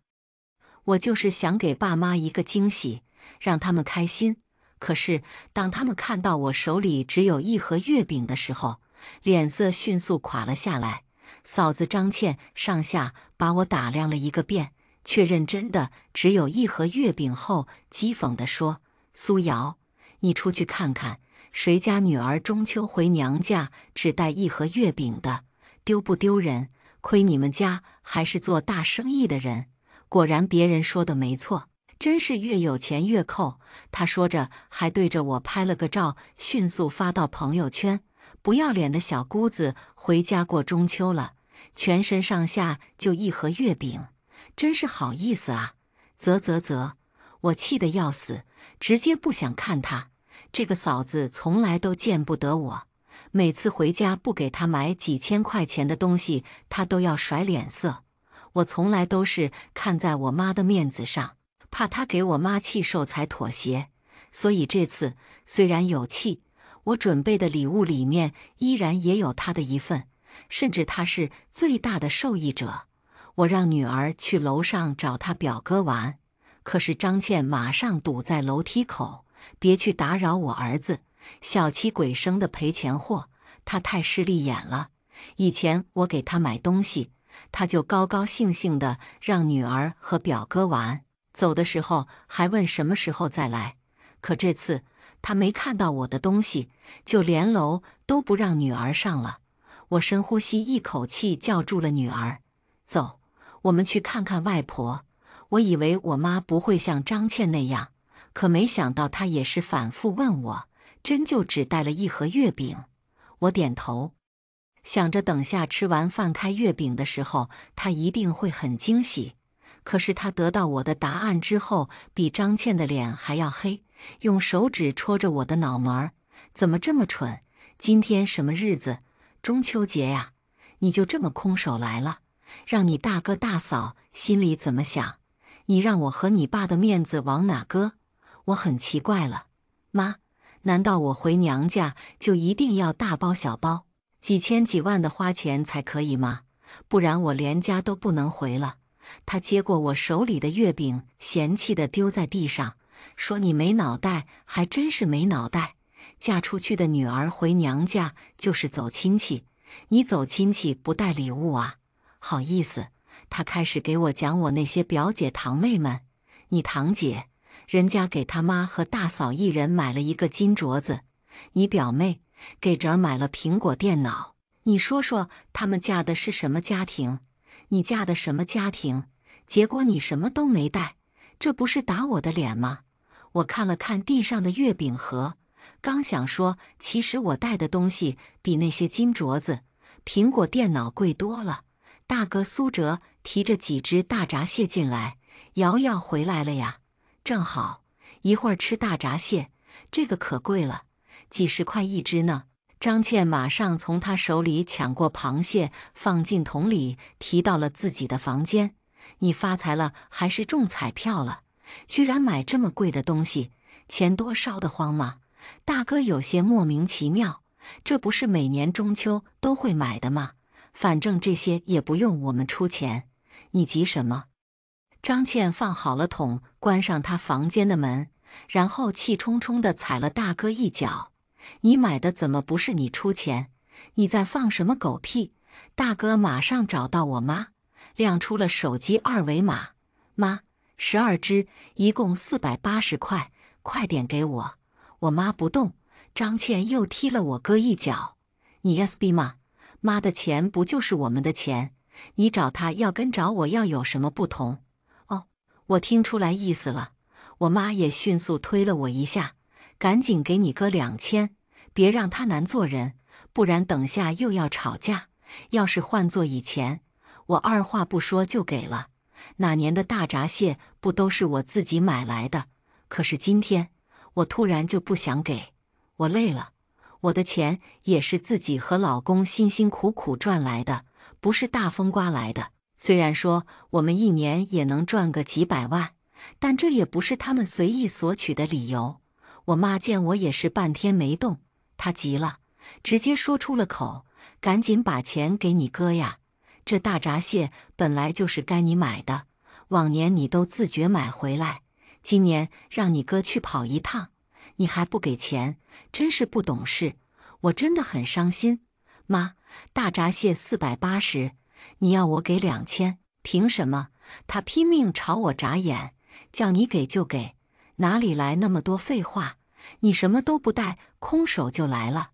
我就是想给爸妈一个惊喜，让他们开心。可是当他们看到我手里只有一盒月饼的时候，脸色迅速垮了下来。嫂子张倩上下把我打量了一个遍。却认真的只有一盒月饼后，讥讽地说：“苏瑶，你出去看看，谁家女儿中秋回娘家只带一盒月饼的，丢不丢人？亏你们家还是做大生意的人，果然别人说的没错，真是越有钱越扣。”他说着，还对着我拍了个照，迅速发到朋友圈：“不要脸的小姑子，回家过中秋了，全身上下就一盒月饼。”真是好意思啊！啧啧啧，我气得要死，直接不想看他。这个嫂子从来都见不得我，每次回家不给她买几千块钱的东西，她都要甩脸色。我从来都是看在我妈的面子上，怕她给我妈气受才妥协。所以这次虽然有气，我准备的礼物里面依然也有她的一份，甚至她是最大的受益者。我让女儿去楼上找她表哥玩，可是张倩马上堵在楼梯口，别去打扰我儿子。小气鬼生的赔钱货，他太势利眼了。以前我给他买东西，他就高高兴兴的让女儿和表哥玩，走的时候还问什么时候再来。可这次他没看到我的东西，就连楼都不让女儿上了。我深呼吸一口气，叫住了女儿，走。我们去看看外婆。我以为我妈不会像张倩那样，可没想到她也是反复问我。真就只带了一盒月饼。我点头，想着等下吃完饭开月饼的时候，她一定会很惊喜。可是她得到我的答案之后，比张倩的脸还要黑，用手指戳着我的脑门儿：“怎么这么蠢？今天什么日子？中秋节呀！你就这么空手来了？”让你大哥大嫂心里怎么想？你让我和你爸的面子往哪搁？我很奇怪了，妈，难道我回娘家就一定要大包小包、几千几万的花钱才可以吗？不然我连家都不能回了。他接过我手里的月饼，嫌弃地丢在地上，说：“你没脑袋，还真是没脑袋。嫁出去的女儿回娘家就是走亲戚，你走亲戚不带礼物啊？”好意思，他开始给我讲我那些表姐堂妹们。你堂姐，人家给她妈和大嫂一人买了一个金镯子；你表妹，给侄儿买了苹果电脑。你说说，他们嫁的是什么家庭？你嫁的什么家庭？结果你什么都没带，这不是打我的脸吗？我看了看地上的月饼盒，刚想说，其实我带的东西比那些金镯子、苹果电脑贵多了。大哥苏哲提着几只大闸蟹进来，瑶瑶回来了呀，正好一会儿吃大闸蟹，这个可贵了，几十块一只呢。张倩马上从他手里抢过螃蟹，放进桶里，提到了自己的房间。你发财了还是中彩票了？居然买这么贵的东西，钱多烧得慌吗？大哥有些莫名其妙，这不是每年中秋都会买的吗？反正这些也不用我们出钱，你急什么？张倩放好了桶，关上他房间的门，然后气冲冲的踩了大哥一脚。你买的怎么不是你出钱？你在放什么狗屁？大哥马上找到我妈，亮出了手机二维码。妈，十二只，一共四百八十块，快点给我！我妈不动，张倩又踢了我哥一脚。你 SB 吗？妈的钱不就是我们的钱？你找他要跟找我要有什么不同？哦，我听出来意思了。我妈也迅速推了我一下，赶紧给你哥两千，别让他难做人，不然等下又要吵架。要是换做以前，我二话不说就给了。哪年的大闸蟹不都是我自己买来的？可是今天，我突然就不想给，我累了。我的钱也是自己和老公辛辛苦苦赚来的，不是大风刮来的。虽然说我们一年也能赚个几百万，但这也不是他们随意索取的理由。我妈见我也是半天没动，她急了，直接说出了口：“赶紧把钱给你哥呀！这大闸蟹本来就是该你买的，往年你都自觉买回来，今年让你哥去跑一趟。”你还不给钱，真是不懂事！我真的很伤心。妈，大闸蟹四百八十，你要我给两千，凭什么？他拼命朝我眨眼，叫你给就给，哪里来那么多废话？你什么都不带，空手就来了，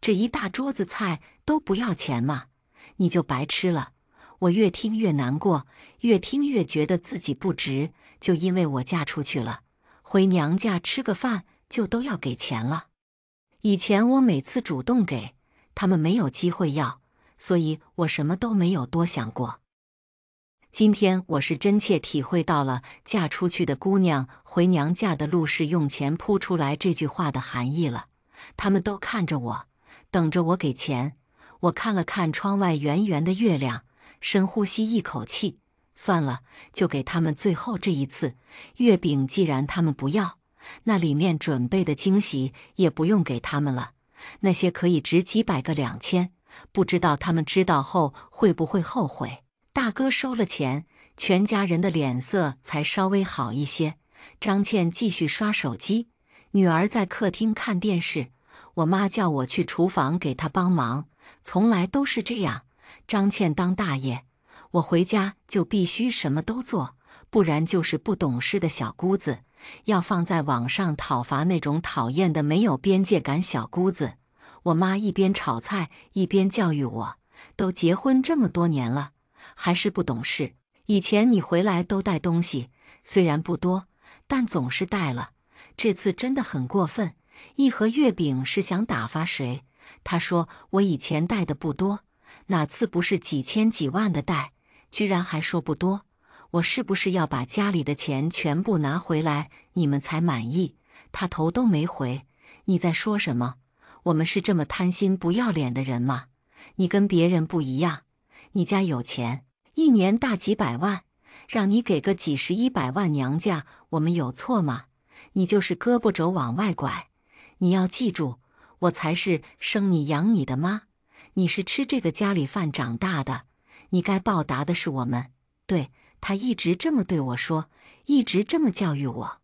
这一大桌子菜都不要钱吗？你就白吃了！我越听越难过，越听越觉得自己不值，就因为我嫁出去了，回娘家吃个饭。就都要给钱了。以前我每次主动给他们没有机会要，所以我什么都没有多想过。今天我是真切体会到了“嫁出去的姑娘回娘家的路是用钱铺出来”这句话的含义了。他们都看着我，等着我给钱。我看了看窗外圆圆的月亮，深呼吸一口气，算了，就给他们最后这一次。月饼既然他们不要。那里面准备的惊喜也不用给他们了，那些可以值几百个两千，不知道他们知道后会不会后悔。大哥收了钱，全家人的脸色才稍微好一些。张倩继续刷手机，女儿在客厅看电视。我妈叫我去厨房给她帮忙，从来都是这样。张倩当大爷，我回家就必须什么都做，不然就是不懂事的小姑子。要放在网上讨伐那种讨厌的没有边界感小姑子。我妈一边炒菜一边教育我：“都结婚这么多年了，还是不懂事。以前你回来都带东西，虽然不多，但总是带了。这次真的很过分，一盒月饼是想打发谁？”她说：“我以前带的不多，哪次不是几千几万的带，居然还说不多。”我是不是要把家里的钱全部拿回来，你们才满意？他头都没回。你在说什么？我们是这么贪心不要脸的人吗？你跟别人不一样。你家有钱，一年大几百万，让你给个几十、一百万，娘家我们有错吗？你就是胳膊肘往外拐。你要记住，我才是生你养你的妈。你是吃这个家里饭长大的，你该报答的是我们。对。他一直这么对我说，一直这么教育我，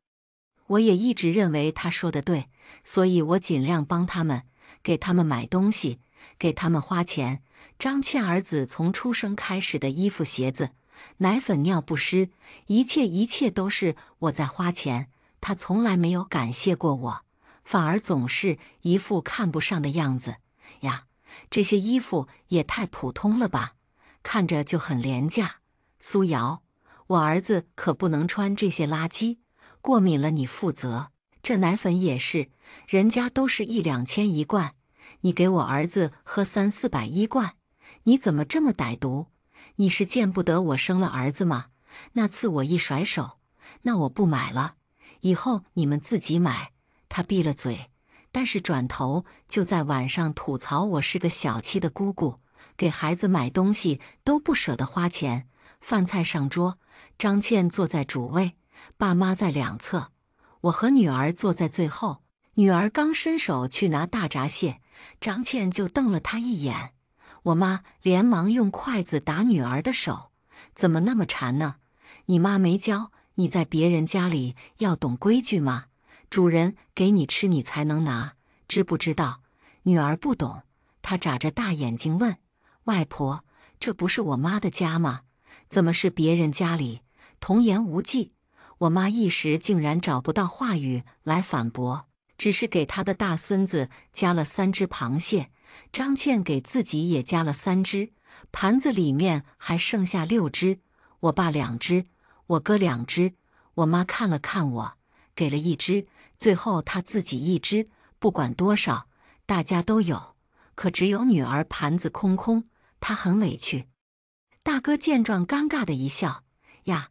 我也一直认为他说的对，所以我尽量帮他们，给他们买东西，给他们花钱。张倩儿子从出生开始的衣服、鞋子、奶粉、尿不湿，一切一切都是我在花钱。他从来没有感谢过我，反而总是一副看不上的样子。呀，这些衣服也太普通了吧，看着就很廉价。苏瑶。我儿子可不能穿这些垃圾，过敏了你负责。这奶粉也是，人家都是一两千一罐，你给我儿子喝三四百一罐，你怎么这么歹毒？你是见不得我生了儿子吗？那次我一甩手，那我不买了，以后你们自己买。他闭了嘴，但是转头就在晚上吐槽我是个小气的姑姑，给孩子买东西都不舍得花钱，饭菜上桌。张倩坐在主位，爸妈在两侧，我和女儿坐在最后。女儿刚伸手去拿大闸蟹，张倩就瞪了她一眼。我妈连忙用筷子打女儿的手：“怎么那么馋呢？你妈没教你在别人家里要懂规矩吗？主人给你吃你才能拿，知不知道？”女儿不懂，她眨着大眼睛问：“外婆，这不是我妈的家吗？怎么是别人家里？”童言无忌，我妈一时竟然找不到话语来反驳，只是给她的大孙子加了三只螃蟹，张倩给自己也加了三只，盘子里面还剩下六只，我爸两只，我哥两只，我妈看了看我，给了一只，最后她自己一只，不管多少，大家都有，可只有女儿盘子空空，她很委屈。大哥见状，尴尬的一笑，呀。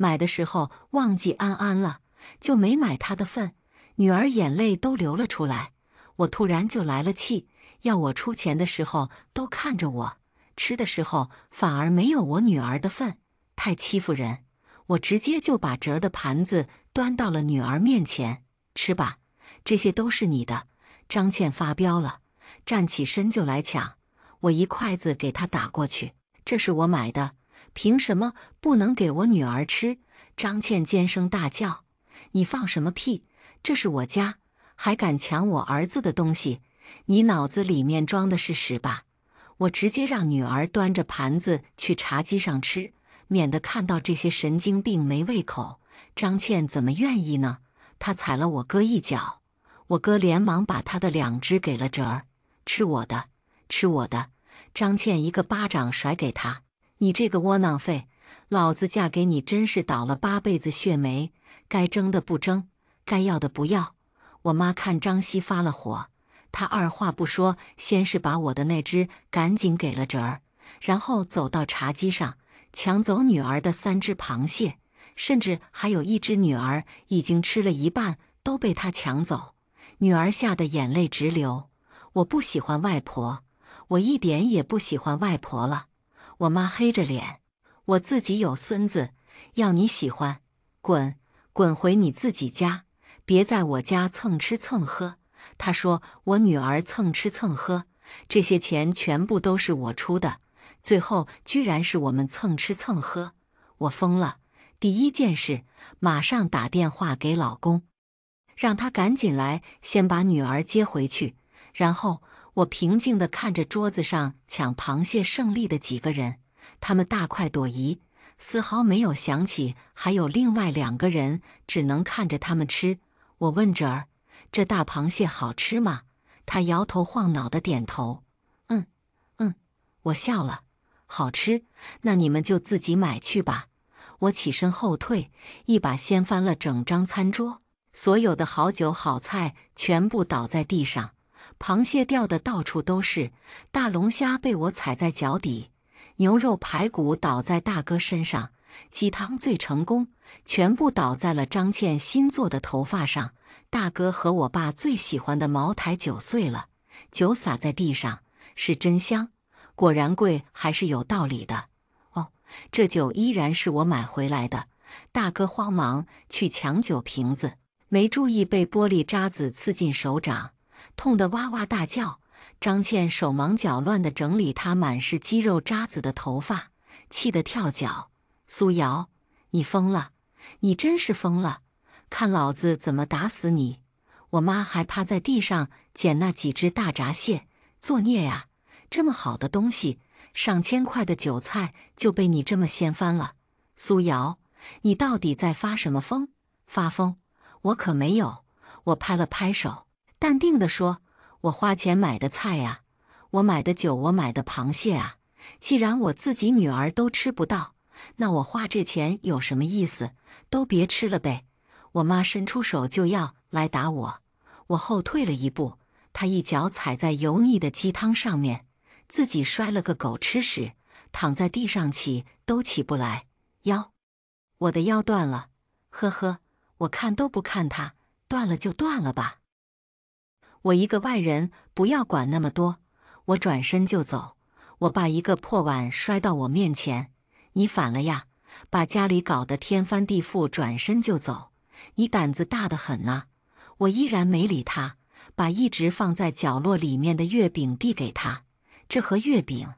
买的时候忘记安安了，就没买她的份。女儿眼泪都流了出来。我突然就来了气，要我出钱的时候都看着我，吃的时候反而没有我女儿的份，太欺负人！我直接就把折的盘子端到了女儿面前，吃吧，这些都是你的。张倩发飙了，站起身就来抢，我一筷子给她打过去，这是我买的。凭什么不能给我女儿吃？张倩尖声大叫：“你放什么屁？这是我家，还敢抢我儿子的东西？你脑子里面装的是屎吧？”我直接让女儿端着盘子去茶几上吃，免得看到这些神经病没胃口。张倩怎么愿意呢？她踩了我哥一脚，我哥连忙把他的两只给了侄儿吃我的，吃我的。张倩一个巴掌甩给他。你这个窝囊废，老子嫁给你真是倒了八辈子血霉！该争的不争，该要的不要。我妈看张希发了火，她二话不说，先是把我的那只赶紧给了侄儿，然后走到茶几上抢走女儿的三只螃蟹，甚至还有一只女儿已经吃了一半，都被她抢走。女儿吓得眼泪直流。我不喜欢外婆，我一点也不喜欢外婆了。我妈黑着脸，我自己有孙子，要你喜欢，滚，滚回你自己家，别在我家蹭吃蹭喝。她说我女儿蹭吃蹭喝，这些钱全部都是我出的，最后居然是我们蹭吃蹭喝，我疯了。第一件事，马上打电话给老公，让他赶紧来，先把女儿接回去，然后。我平静的看着桌子上抢螃蟹胜利的几个人，他们大快朵颐，丝毫没有想起还有另外两个人只能看着他们吃。我问侄儿：“这大螃蟹好吃吗？”他摇头晃脑的点头：“嗯，嗯。”我笑了：“好吃，那你们就自己买去吧。”我起身后退，一把掀翻了整张餐桌，所有的好酒好菜全部倒在地上。螃蟹掉的到处都是，大龙虾被我踩在脚底，牛肉排骨倒在大哥身上，鸡汤最成功，全部倒在了张倩新做的头发上。大哥和我爸最喜欢的茅台酒碎了，酒洒在地上，是真香。果然贵还是有道理的。哦，这酒依然是我买回来的。大哥慌忙去抢酒瓶子，没注意被玻璃渣子刺进手掌。痛得哇哇大叫，张倩手忙脚乱地整理她满是肌肉渣子的头发，气得跳脚。苏瑶，你疯了！你真是疯了！看老子怎么打死你！我妈还趴在地上捡那几只大闸蟹，作孽呀！这么好的东西，上千块的韭菜就被你这么掀翻了。苏瑶，你到底在发什么疯？发疯？我可没有。我拍了拍手。淡定地说：“我花钱买的菜呀，我买的酒，我买的螃蟹啊。既然我自己女儿都吃不到，那我花这钱有什么意思？都别吃了呗。”我妈伸出手就要来打我，我后退了一步，她一脚踩在油腻的鸡汤上面，自己摔了个狗吃屎，躺在地上起都起不来。腰，我的腰断了。呵呵，我看都不看她，断了就断了吧。我一个外人，不要管那么多。我转身就走。我把一个破碗摔到我面前：“你反了呀！把家里搞得天翻地覆，转身就走，你胆子大得很呐！”我依然没理他，把一直放在角落里面的月饼递给他：“这盒月饼，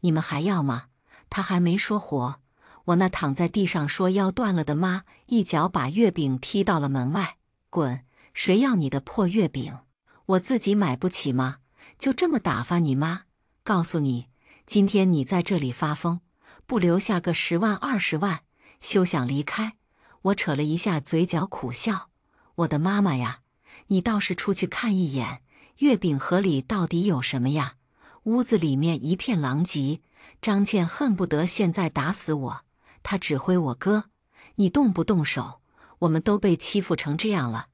你们还要吗？”他还没说活，我那躺在地上说腰断了的妈一脚把月饼踢到了门外：“滚！谁要你的破月饼！”我自己买不起吗？就这么打发你吗？告诉你，今天你在这里发疯，不留下个十万二十万，休想离开！我扯了一下嘴角，苦笑：“我的妈妈呀，你倒是出去看一眼，月饼盒里到底有什么呀？”屋子里面一片狼藉，张倩恨不得现在打死我。她指挥我哥：“你动不动手？我们都被欺负成这样了，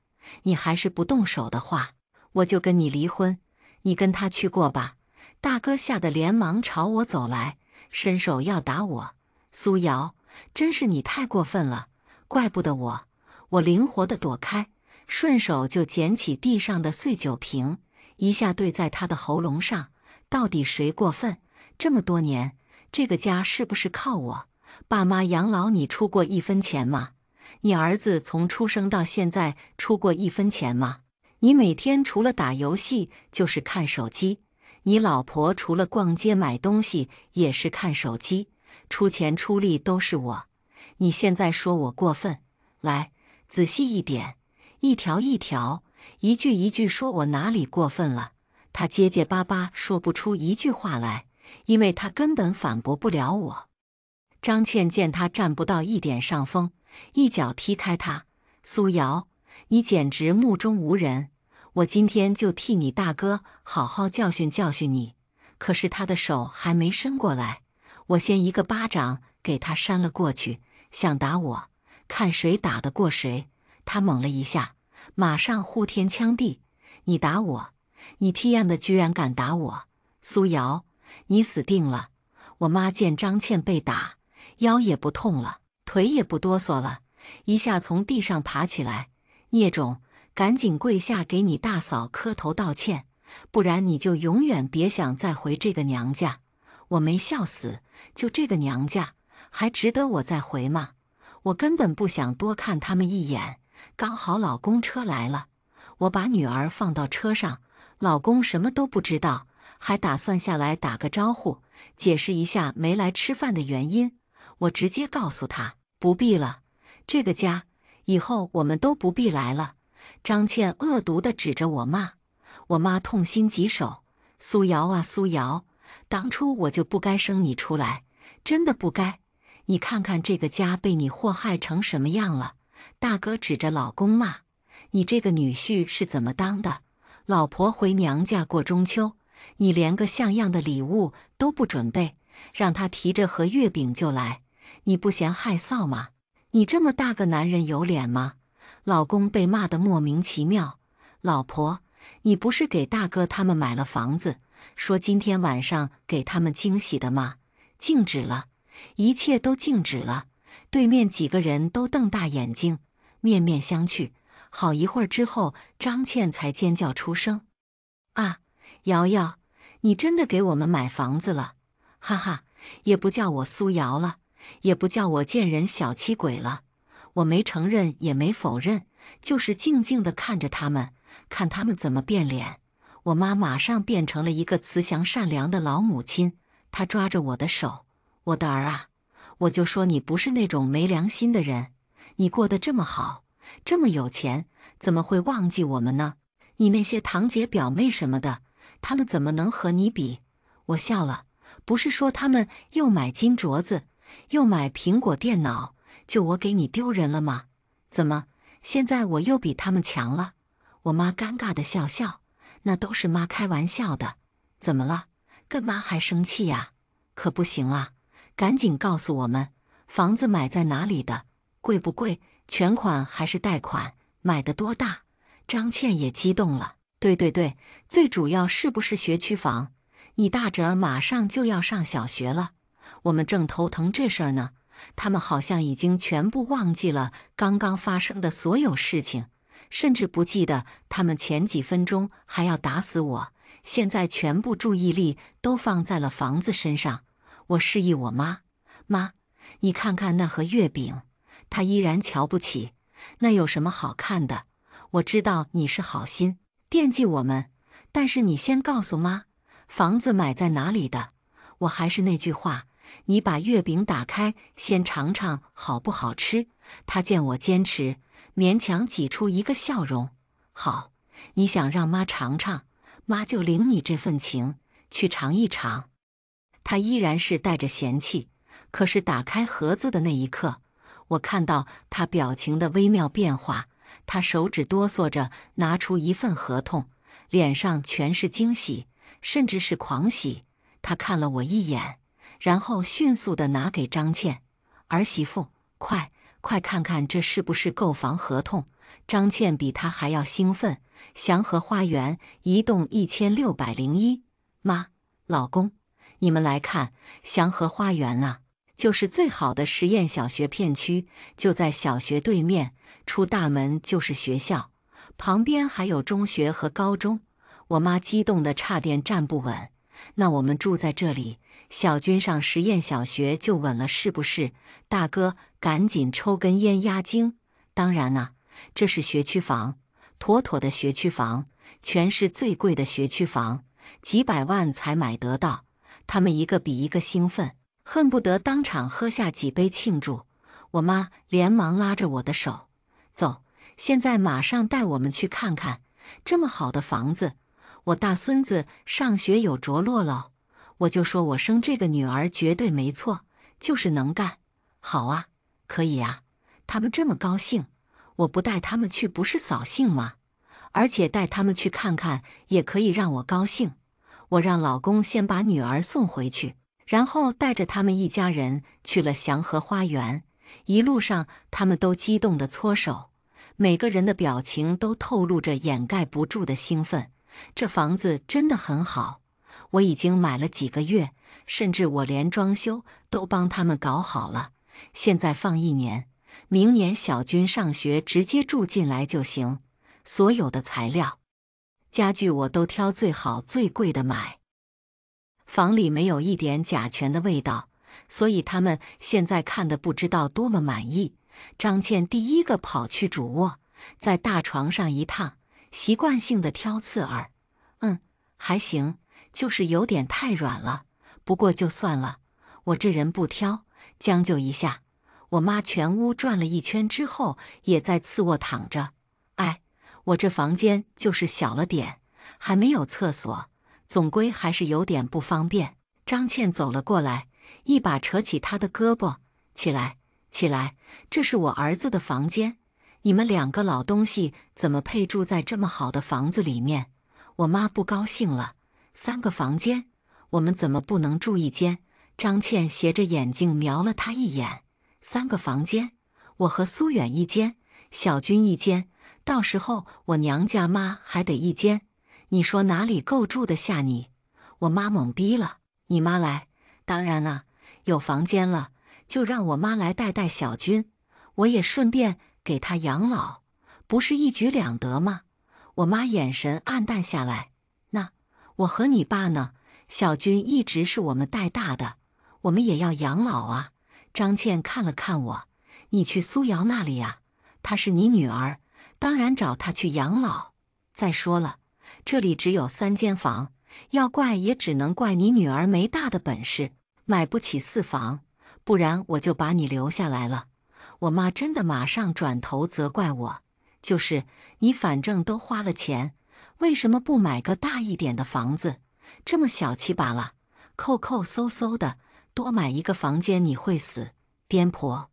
你还是不动手的话。”我就跟你离婚，你跟他去过吧！大哥吓得连忙朝我走来，伸手要打我。苏瑶，真是你太过分了！怪不得我，我灵活的躲开，顺手就捡起地上的碎酒瓶，一下对在他的喉咙上。到底谁过分？这么多年，这个家是不是靠我爸妈养老？你出过一分钱吗？你儿子从出生到现在出过一分钱吗？你每天除了打游戏就是看手机，你老婆除了逛街买东西也是看手机，出钱出力都是我。你现在说我过分，来，仔细一点，一条一条，一句一句，说我哪里过分了？他结结巴巴说不出一句话来，因为他根本反驳不了我。张倩见他占不到一点上风，一脚踢开他。苏瑶，你简直目中无人。我今天就替你大哥好好教训教训你。可是他的手还没伸过来，我先一个巴掌给他扇了过去。想打我，看谁打得过谁。他猛了一下，马上呼天抢地：“你打我！你 TM 的居然敢打我！苏瑶，你死定了！”我妈见张倩被打，腰也不痛了，腿也不哆嗦了，一下从地上爬起来：“孽种！”赶紧跪下，给你大嫂磕头道歉，不然你就永远别想再回这个娘家。我没笑死，就这个娘家还值得我再回吗？我根本不想多看他们一眼。刚好老公车来了，我把女儿放到车上。老公什么都不知道，还打算下来打个招呼，解释一下没来吃饭的原因。我直接告诉他，不必了。这个家以后我们都不必来了。张倩恶毒地指着我骂，我妈痛心疾首：“苏瑶啊苏瑶，当初我就不该生你出来，真的不该！你看看这个家被你祸害成什么样了！”大哥指着老公骂：“你这个女婿是怎么当的？老婆回娘家过中秋，你连个像样的礼物都不准备，让他提着盒月饼就来，你不嫌害臊吗？你这么大个男人有脸吗？”老公被骂得莫名其妙。老婆，你不是给大哥他们买了房子，说今天晚上给他们惊喜的吗？静止了，一切都静止了。对面几个人都瞪大眼睛，面面相觑。好一会儿之后，张倩才尖叫出声：“啊，瑶瑶，你真的给我们买房子了！哈哈，也不叫我苏瑶了，也不叫我贱人、小气鬼了。”我没承认，也没否认，就是静静地看着他们，看他们怎么变脸。我妈马上变成了一个慈祥善良的老母亲，她抓着我的手：“我的儿啊，我就说你不是那种没良心的人，你过得这么好，这么有钱，怎么会忘记我们呢？你那些堂姐表妹什么的，他们怎么能和你比？”我笑了，不是说他们又买金镯子，又买苹果电脑。就我给你丢人了吗？怎么现在我又比他们强了？我妈尴尬的笑笑，那都是妈开玩笑的。怎么了？干嘛还生气呀？可不行啊！赶紧告诉我们房子买在哪里的，贵不贵？全款还是贷款？买的多大？张倩也激动了。对对对，最主要是不是学区房？你大侄儿马上就要上小学了，我们正头疼这事儿呢。他们好像已经全部忘记了刚刚发生的所有事情，甚至不记得他们前几分钟还要打死我。现在全部注意力都放在了房子身上。我示意我妈妈：“你看看那盒月饼。”她依然瞧不起。那有什么好看的？我知道你是好心惦记我们，但是你先告诉妈，房子买在哪里的？我还是那句话。你把月饼打开，先尝尝好不好吃？他见我坚持，勉强挤出一个笑容。好，你想让妈尝尝，妈就领你这份情，去尝一尝。他依然是带着嫌弃，可是打开盒子的那一刻，我看到他表情的微妙变化。他手指哆嗦着拿出一份合同，脸上全是惊喜，甚至是狂喜。他看了我一眼。然后迅速的拿给张倩儿媳妇，快快看看这是不是购房合同？张倩比他还要兴奋。祥和花园一栋一千六百零一，妈，老公，你们来看祥和花园啊，就是最好的实验小学片区，就在小学对面，出大门就是学校，旁边还有中学和高中。我妈激动的差点站不稳。那我们住在这里？小军上实验小学就稳了，是不是？大哥，赶紧抽根烟压惊。当然啦，这是学区房，妥妥的学区房，全市最贵的学区房，几百万才买得到。他们一个比一个兴奋，恨不得当场喝下几杯庆祝。我妈连忙拉着我的手，走，现在马上带我们去看看这么好的房子，我大孙子上学有着落喽。我就说，我生这个女儿绝对没错，就是能干，好啊，可以啊。他们这么高兴，我不带他们去不是扫兴吗？而且带他们去看看也可以让我高兴。我让老公先把女儿送回去，然后带着他们一家人去了祥和花园。一路上，他们都激动地搓手，每个人的表情都透露着掩盖不住的兴奋。这房子真的很好。我已经买了几个月，甚至我连装修都帮他们搞好了。现在放一年，明年小军上学直接住进来就行。所有的材料、家具我都挑最好最贵的买，房里没有一点甲醛的味道，所以他们现在看的不知道多么满意。张倩第一个跑去主卧，在大床上一躺，习惯性的挑刺儿，嗯，还行。就是有点太软了，不过就算了，我这人不挑，将就一下。我妈全屋转了一圈之后，也在次卧躺着。哎，我这房间就是小了点，还没有厕所，总归还是有点不方便。张倩走了过来，一把扯起她的胳膊，起来，起来，这是我儿子的房间，你们两个老东西怎么配住在这么好的房子里面？我妈不高兴了。三个房间，我们怎么不能住一间？张倩斜着眼睛瞄了他一眼。三个房间，我和苏远一间，小军一间，到时候我娘家妈还得一间，你说哪里够住得下你？我妈懵逼了。你妈来，当然了，有房间了，就让我妈来带带小军，我也顺便给他养老，不是一举两得吗？我妈眼神暗淡下来。我和你爸呢，小军一直是我们带大的，我们也要养老啊。张倩看了看我，你去苏瑶那里呀，她是你女儿，当然找她去养老。再说了，这里只有三间房，要怪也只能怪你女儿没大的本事，买不起四房。不然我就把你留下来了。我妈真的马上转头责怪我，就是你反正都花了钱。为什么不买个大一点的房子？这么小气巴拉，抠抠搜搜的，多买一个房间你会死！颠婆，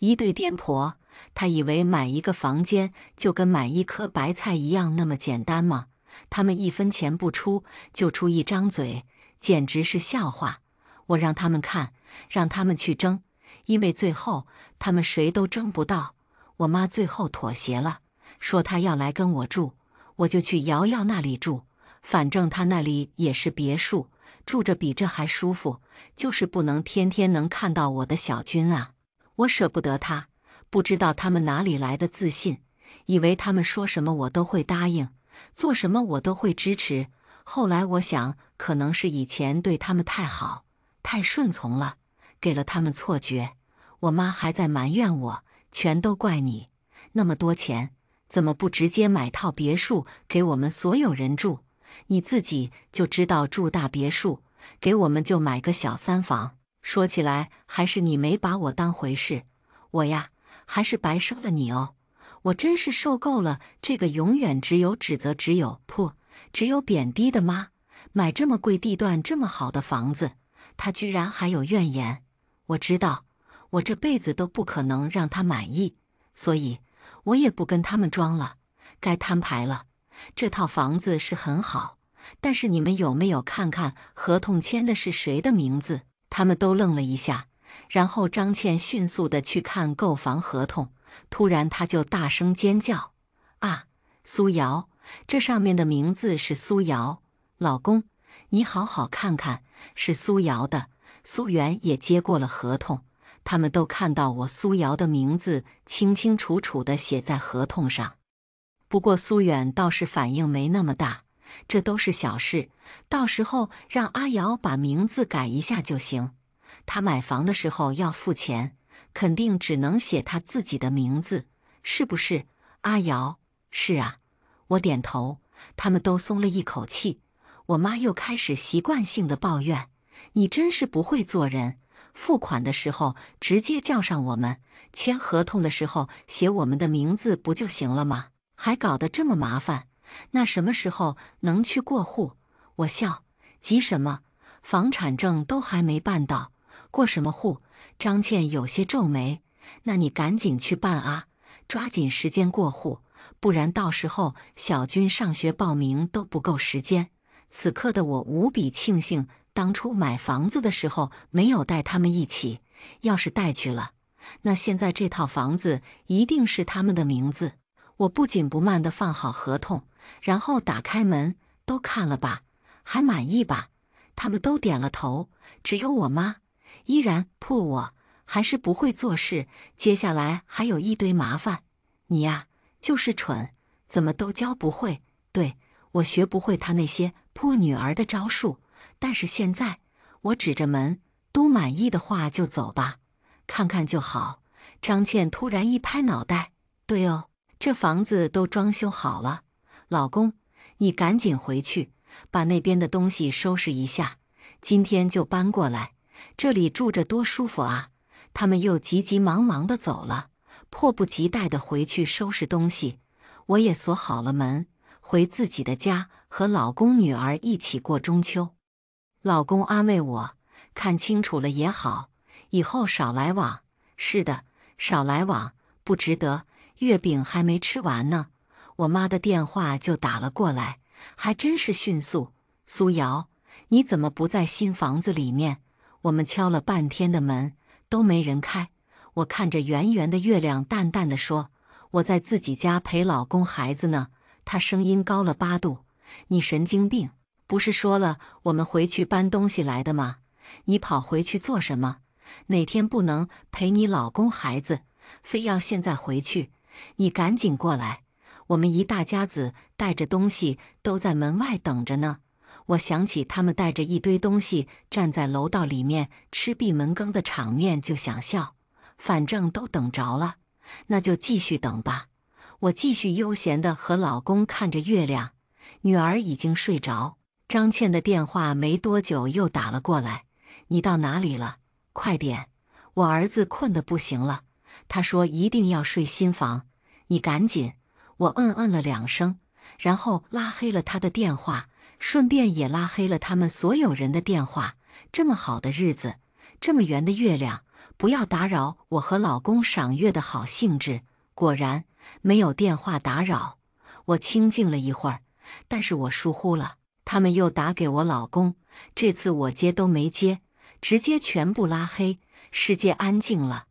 一对颠婆，他以为买一个房间就跟买一颗白菜一样那么简单吗？他们一分钱不出就出一张嘴，简直是笑话！我让他们看，让他们去争，因为最后他们谁都争不到。我妈最后妥协了，说她要来跟我住。我就去瑶瑶那里住，反正她那里也是别墅，住着比这还舒服。就是不能天天能看到我的小军啊，我舍不得他。不知道他们哪里来的自信，以为他们说什么我都会答应，做什么我都会支持。后来我想，可能是以前对他们太好，太顺从了，给了他们错觉。我妈还在埋怨我，全都怪你，那么多钱。怎么不直接买套别墅给我们所有人住？你自己就知道住大别墅，给我们就买个小三房。说起来还是你没把我当回事，我呀还是白生了你哦。我真是受够了这个永远只有指责、只有破、只有贬低的妈。买这么贵地段、这么好的房子，她居然还有怨言。我知道，我这辈子都不可能让她满意，所以。我也不跟他们装了，该摊牌了。这套房子是很好，但是你们有没有看看合同签的是谁的名字？他们都愣了一下，然后张倩迅速的去看购房合同，突然她就大声尖叫：“啊，苏瑶，这上面的名字是苏瑶！老公，你好好看看，是苏瑶的。”苏媛也接过了合同。他们都看到我苏瑶的名字清清楚楚地写在合同上，不过苏远倒是反应没那么大，这都是小事，到时候让阿瑶把名字改一下就行。他买房的时候要付钱，肯定只能写他自己的名字，是不是？阿瑶，是啊，我点头，他们都松了一口气。我妈又开始习惯性的抱怨：“你真是不会做人。”付款的时候直接叫上我们，签合同的时候写我们的名字不就行了吗？还搞得这么麻烦？那什么时候能去过户？我笑，急什么？房产证都还没办到，过什么户？张倩有些皱眉。那你赶紧去办啊，抓紧时间过户，不然到时候小军上学报名都不够时间。此刻的我无比庆幸。当初买房子的时候没有带他们一起，要是带去了，那现在这套房子一定是他们的名字。我不紧不慢地放好合同，然后打开门，都看了吧？还满意吧？他们都点了头，只有我妈依然破我，还是不会做事。接下来还有一堆麻烦。你呀，就是蠢，怎么都教不会。对我学不会他那些破女儿的招数。但是现在，我指着门，都满意的话就走吧，看看就好。张倩突然一拍脑袋，对哦，这房子都装修好了，老公，你赶紧回去把那边的东西收拾一下，今天就搬过来，这里住着多舒服啊！他们又急急忙忙的走了，迫不及待的回去收拾东西。我也锁好了门，回自己的家，和老公、女儿一起过中秋。老公安慰我：“看清楚了也好，以后少来往。”是的，少来往不值得。月饼还没吃完呢，我妈的电话就打了过来，还真是迅速。苏瑶，你怎么不在新房子里面？我们敲了半天的门都没人开。我看着圆圆的月亮，淡淡的说：“我在自己家陪老公孩子呢。”他声音高了八度：“你神经病！”不是说了我们回去搬东西来的吗？你跑回去做什么？哪天不能陪你老公孩子，非要现在回去？你赶紧过来，我们一大家子带着东西都在门外等着呢。我想起他们带着一堆东西站在楼道里面吃闭门羹的场面，就想笑。反正都等着了，那就继续等吧。我继续悠闲地和老公看着月亮，女儿已经睡着。张倩的电话没多久又打了过来，你到哪里了？快点，我儿子困得不行了。他说一定要睡新房，你赶紧。我嗯嗯了两声，然后拉黑了他的电话，顺便也拉黑了他们所有人的电话。这么好的日子，这么圆的月亮，不要打扰我和老公赏月的好兴致。果然没有电话打扰，我清静了一会儿，但是我疏忽了。他们又打给我老公，这次我接都没接，直接全部拉黑。世界安静了，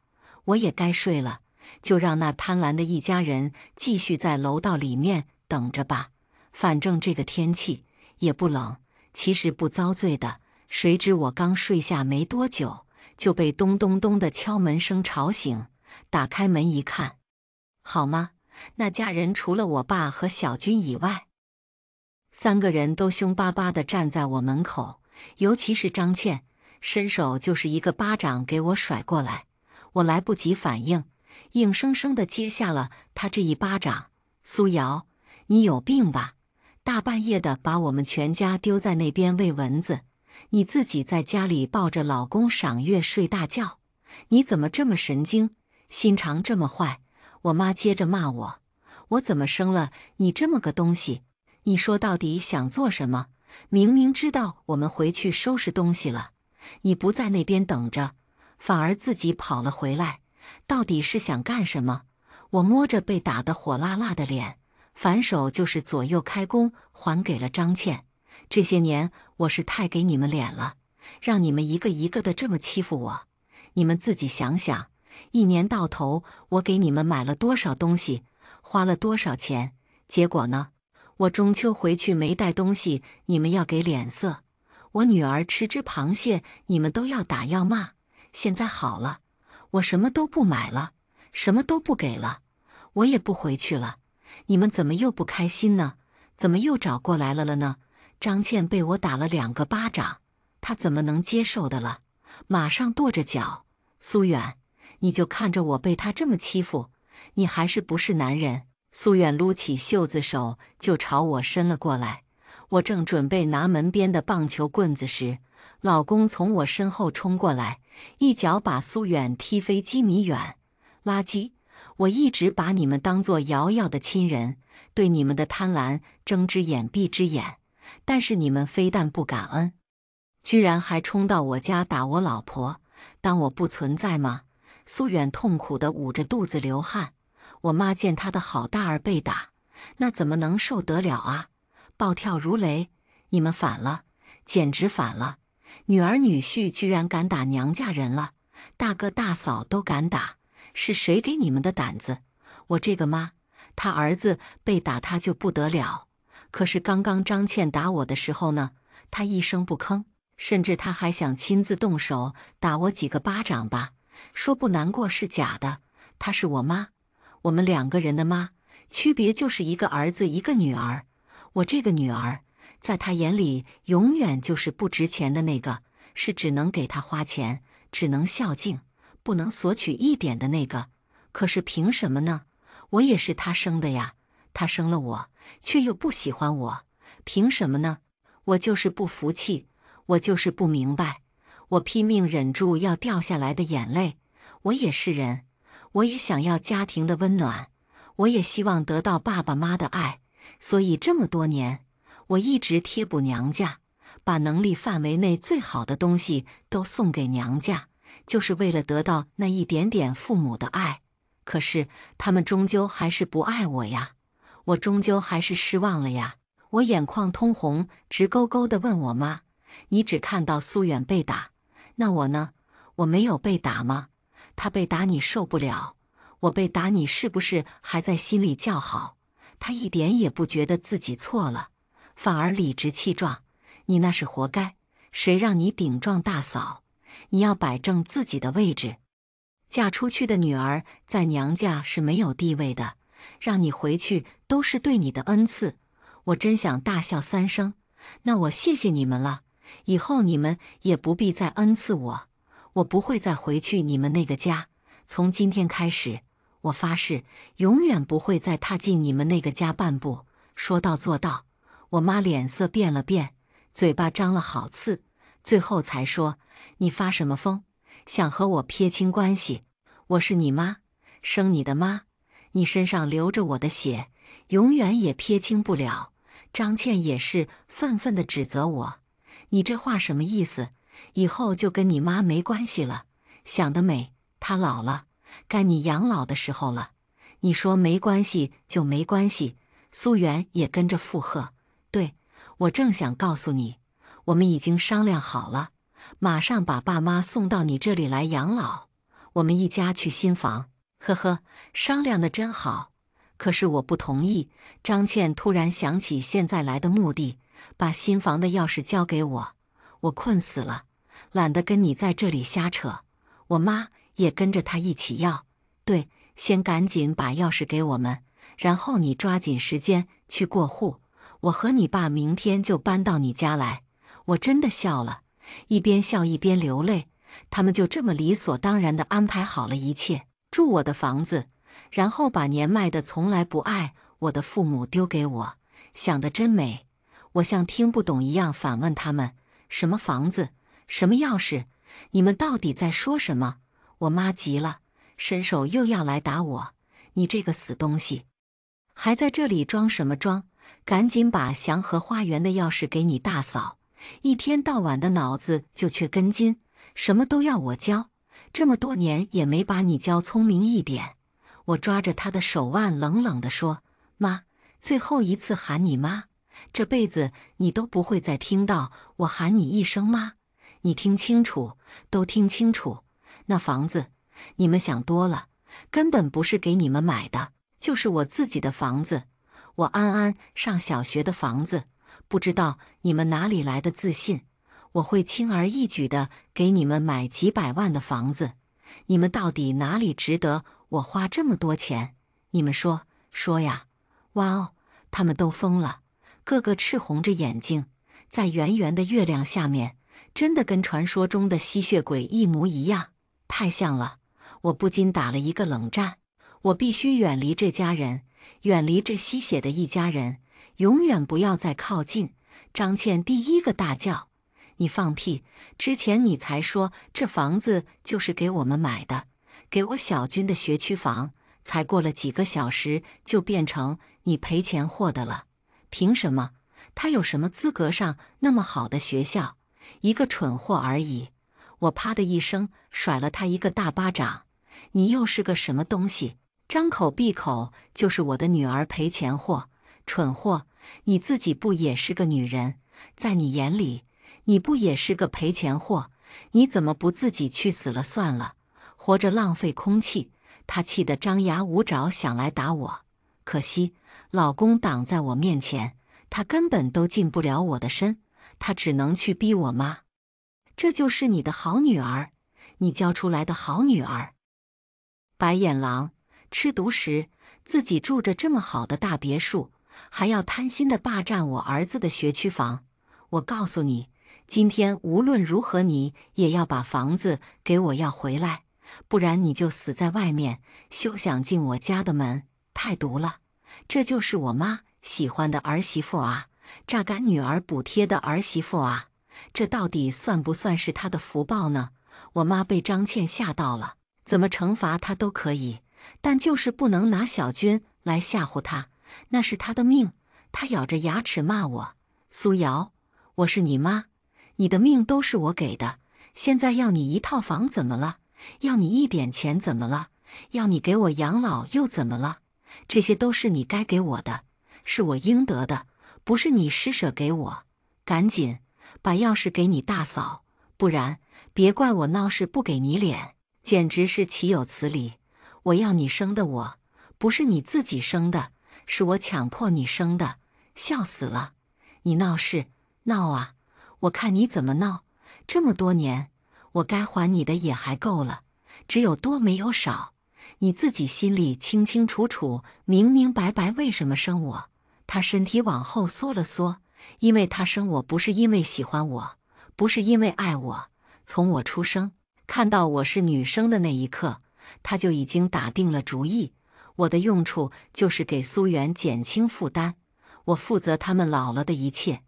我也该睡了，就让那贪婪的一家人继续在楼道里面等着吧。反正这个天气也不冷，其实不遭罪的。谁知我刚睡下没多久，就被咚咚咚的敲门声吵醒。打开门一看，好吗？那家人除了我爸和小军以外。三个人都凶巴巴地站在我门口，尤其是张倩，伸手就是一个巴掌给我甩过来。我来不及反应，硬生生地接下了她这一巴掌。苏瑶，你有病吧？大半夜的把我们全家丢在那边喂蚊子，你自己在家里抱着老公赏月睡大觉，你怎么这么神经，心肠这么坏？我妈接着骂我：“我怎么生了你这么个东西？”你说到底想做什么？明明知道我们回去收拾东西了，你不在那边等着，反而自己跑了回来，到底是想干什么？我摸着被打得火辣辣的脸，反手就是左右开弓，还给了张倩。这些年我是太给你们脸了，让你们一个一个的这么欺负我。你们自己想想，一年到头我给你们买了多少东西，花了多少钱，结果呢？我中秋回去没带东西，你们要给脸色。我女儿吃只螃蟹，你们都要打要骂。现在好了，我什么都不买了，什么都不给了，我也不回去了。你们怎么又不开心呢？怎么又找过来了了呢？张倩被我打了两个巴掌，她怎么能接受的了？马上跺着脚。苏远，你就看着我被他这么欺负，你还是不是男人？苏远撸起袖子，手就朝我伸了过来。我正准备拿门边的棒球棍子时，老公从我身后冲过来，一脚把苏远踢飞几米远。垃圾！我一直把你们当做瑶瑶的亲人，对你们的贪婪睁只眼闭只眼。但是你们非但不感恩，居然还冲到我家打我老婆，当我不存在吗？苏远痛苦地捂着肚子流汗。我妈见他的好大儿被打，那怎么能受得了啊？暴跳如雷！你们反了，简直反了！女儿女婿居然敢打娘家人了，大哥大嫂都敢打，是谁给你们的胆子？我这个妈，他儿子被打，他就不得了。可是刚刚张倩打我的时候呢，她一声不吭，甚至她还想亲自动手打我几个巴掌吧。说不难过是假的，她是我妈。我们两个人的妈，区别就是一个儿子一个女儿。我这个女儿，在他眼里永远就是不值钱的那个，是只能给他花钱，只能孝敬，不能索取一点的那个。可是凭什么呢？我也是他生的呀，他生了我，却又不喜欢我，凭什么呢？我就是不服气，我就是不明白。我拼命忍住要掉下来的眼泪，我也是人。我也想要家庭的温暖，我也希望得到爸爸妈的爱，所以这么多年，我一直贴补娘家，把能力范围内最好的东西都送给娘家，就是为了得到那一点点父母的爱。可是他们终究还是不爱我呀，我终究还是失望了呀。我眼眶通红，直勾勾地问我妈：“你只看到苏远被打，那我呢？我没有被打吗？”他被打你受不了，我被打你是不是还在心里叫好？他一点也不觉得自己错了，反而理直气壮。你那是活该，谁让你顶撞大嫂？你要摆正自己的位置。嫁出去的女儿在娘家是没有地位的，让你回去都是对你的恩赐。我真想大笑三声。那我谢谢你们了，以后你们也不必再恩赐我。我不会再回去你们那个家。从今天开始，我发誓，永远不会再踏进你们那个家半步。说到做到。我妈脸色变了变，嘴巴张了好次，最后才说：“你发什么疯？想和我撇清关系？我是你妈，生你的妈，你身上流着我的血，永远也撇清不了。”张倩也是愤愤地指责我：“你这话什么意思？”以后就跟你妈没关系了，想得美！她老了，该你养老的时候了。你说没关系就没关系。苏媛也跟着附和：“对，我正想告诉你，我们已经商量好了，马上把爸妈送到你这里来养老。我们一家去新房。”呵呵，商量的真好。可是我不同意。张倩突然想起现在来的目的，把新房的钥匙交给我。我困死了。懒得跟你在这里瞎扯，我妈也跟着他一起要。对，先赶紧把钥匙给我们，然后你抓紧时间去过户。我和你爸明天就搬到你家来。我真的笑了，一边笑一边流泪。他们就这么理所当然地安排好了一切，住我的房子，然后把年迈的从来不爱我的父母丢给我。想得真美。我像听不懂一样反问他们：“什么房子？”什么钥匙？你们到底在说什么？我妈急了，伸手又要来打我。你这个死东西，还在这里装什么装？赶紧把祥和花园的钥匙给你大嫂。一天到晚的脑子就缺根筋，什么都要我教，这么多年也没把你教聪明一点。我抓着她的手腕，冷冷地说：“妈，最后一次喊你妈，这辈子你都不会再听到我喊你一声妈。”你听清楚，都听清楚！那房子，你们想多了，根本不是给你们买的，就是我自己的房子，我安安上小学的房子。不知道你们哪里来的自信，我会轻而易举的给你们买几百万的房子？你们到底哪里值得我花这么多钱？你们说说呀！哇哦，他们都疯了，个个赤红着眼睛，在圆圆的月亮下面。真的跟传说中的吸血鬼一模一样，太像了！我不禁打了一个冷战。我必须远离这家人，远离这吸血的一家人，永远不要再靠近。张倩第一个大叫：“你放屁！之前你才说这房子就是给我们买的，给我小军的学区房，才过了几个小时就变成你赔钱货的了？凭什么？他有什么资格上那么好的学校？”一个蠢货而已，我啪的一声甩了他一个大巴掌。你又是个什么东西？张口闭口就是我的女儿赔钱货，蠢货！你自己不也是个女人？在你眼里，你不也是个赔钱货？你怎么不自己去死了算了？活着浪费空气！他气得张牙舞爪想来打我，可惜老公挡在我面前，他根本都近不了我的身。他只能去逼我妈，这就是你的好女儿，你教出来的好女儿。白眼狼，吃独食，自己住着这么好的大别墅，还要贪心的霸占我儿子的学区房。我告诉你，今天无论如何，你也要把房子给我要回来，不然你就死在外面，休想进我家的门。太毒了，这就是我妈喜欢的儿媳妇啊。榨干女儿补贴的儿媳妇啊，这到底算不算是她的福报呢？我妈被张倩吓到了，怎么惩罚她都可以，但就是不能拿小军来吓唬她，那是她的命。她咬着牙齿骂我：“苏瑶，我是你妈，你的命都是我给的。现在要你一套房怎么了？要你一点钱怎么了？要你给我养老又怎么了？这些都是你该给我的，是我应得的。”不是你施舍给我，赶紧把钥匙给你大嫂，不然别怪我闹事不给你脸，简直是岂有此理！我要你生的，我不是你自己生的，是我强迫你生的，笑死了！你闹事闹啊，我看你怎么闹！这么多年，我该还你的也还够了，只有多没有少，你自己心里清清楚楚、明明白白，为什么生我？他身体往后缩了缩，因为他生我不是因为喜欢我，不是因为爱我。从我出生看到我是女生的那一刻，他就已经打定了主意，我的用处就是给苏元减轻负担，我负责他们老了的一切，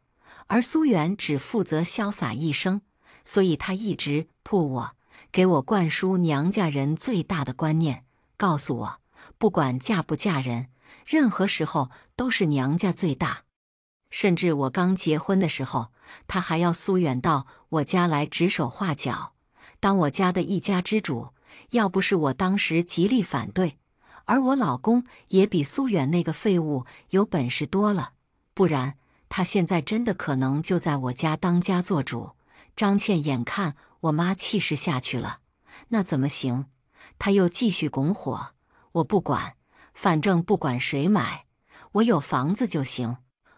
而苏元只负责潇洒一生。所以他一直迫我，给我灌输娘家人最大的观念，告诉我不管嫁不嫁人。任何时候都是娘家最大，甚至我刚结婚的时候，他还要苏远到我家来指手画脚，当我家的一家之主。要不是我当时极力反对，而我老公也比苏远那个废物有本事多了，不然他现在真的可能就在我家当家做主。张倩眼看我妈气势下去了，那怎么行？他又继续拱火，我不管。反正不管谁买，我有房子就行；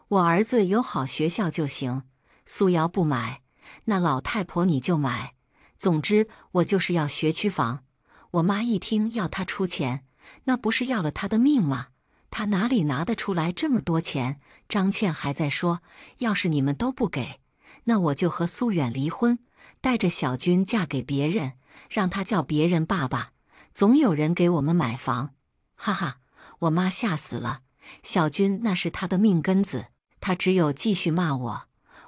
我儿子有好学校就行。苏瑶不买，那老太婆你就买。总之，我就是要学区房。我妈一听要她出钱，那不是要了她的命吗？她哪里拿得出来这么多钱？张倩还在说，要是你们都不给，那我就和苏远离婚，带着小军嫁给别人，让他叫别人爸爸。总有人给我们买房，哈哈。我妈吓死了，小军那是他的命根子，他只有继续骂我。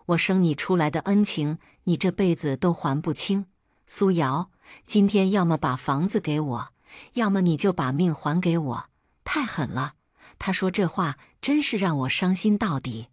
我生你出来的恩情，你这辈子都还不清。苏瑶，今天要么把房子给我，要么你就把命还给我。太狠了！他说这话真是让我伤心到底。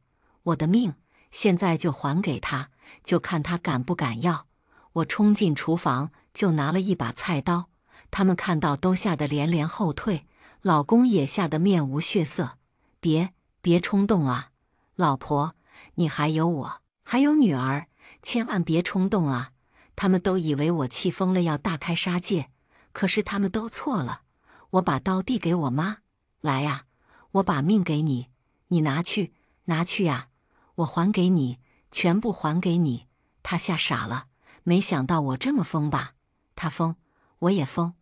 我的命现在就还给他，就看他敢不敢要。我冲进厨房就拿了一把菜刀，他们看到都吓得连连后退。老公也吓得面无血色，别别冲动啊，老婆，你还有我，还有女儿，千万别冲动啊！他们都以为我气疯了要大开杀戒，可是他们都错了。我把刀递给我妈，来呀，我把命给你，你拿去拿去啊，我还给你，全部还给你。他吓傻了，没想到我这么疯吧？他疯，我也疯。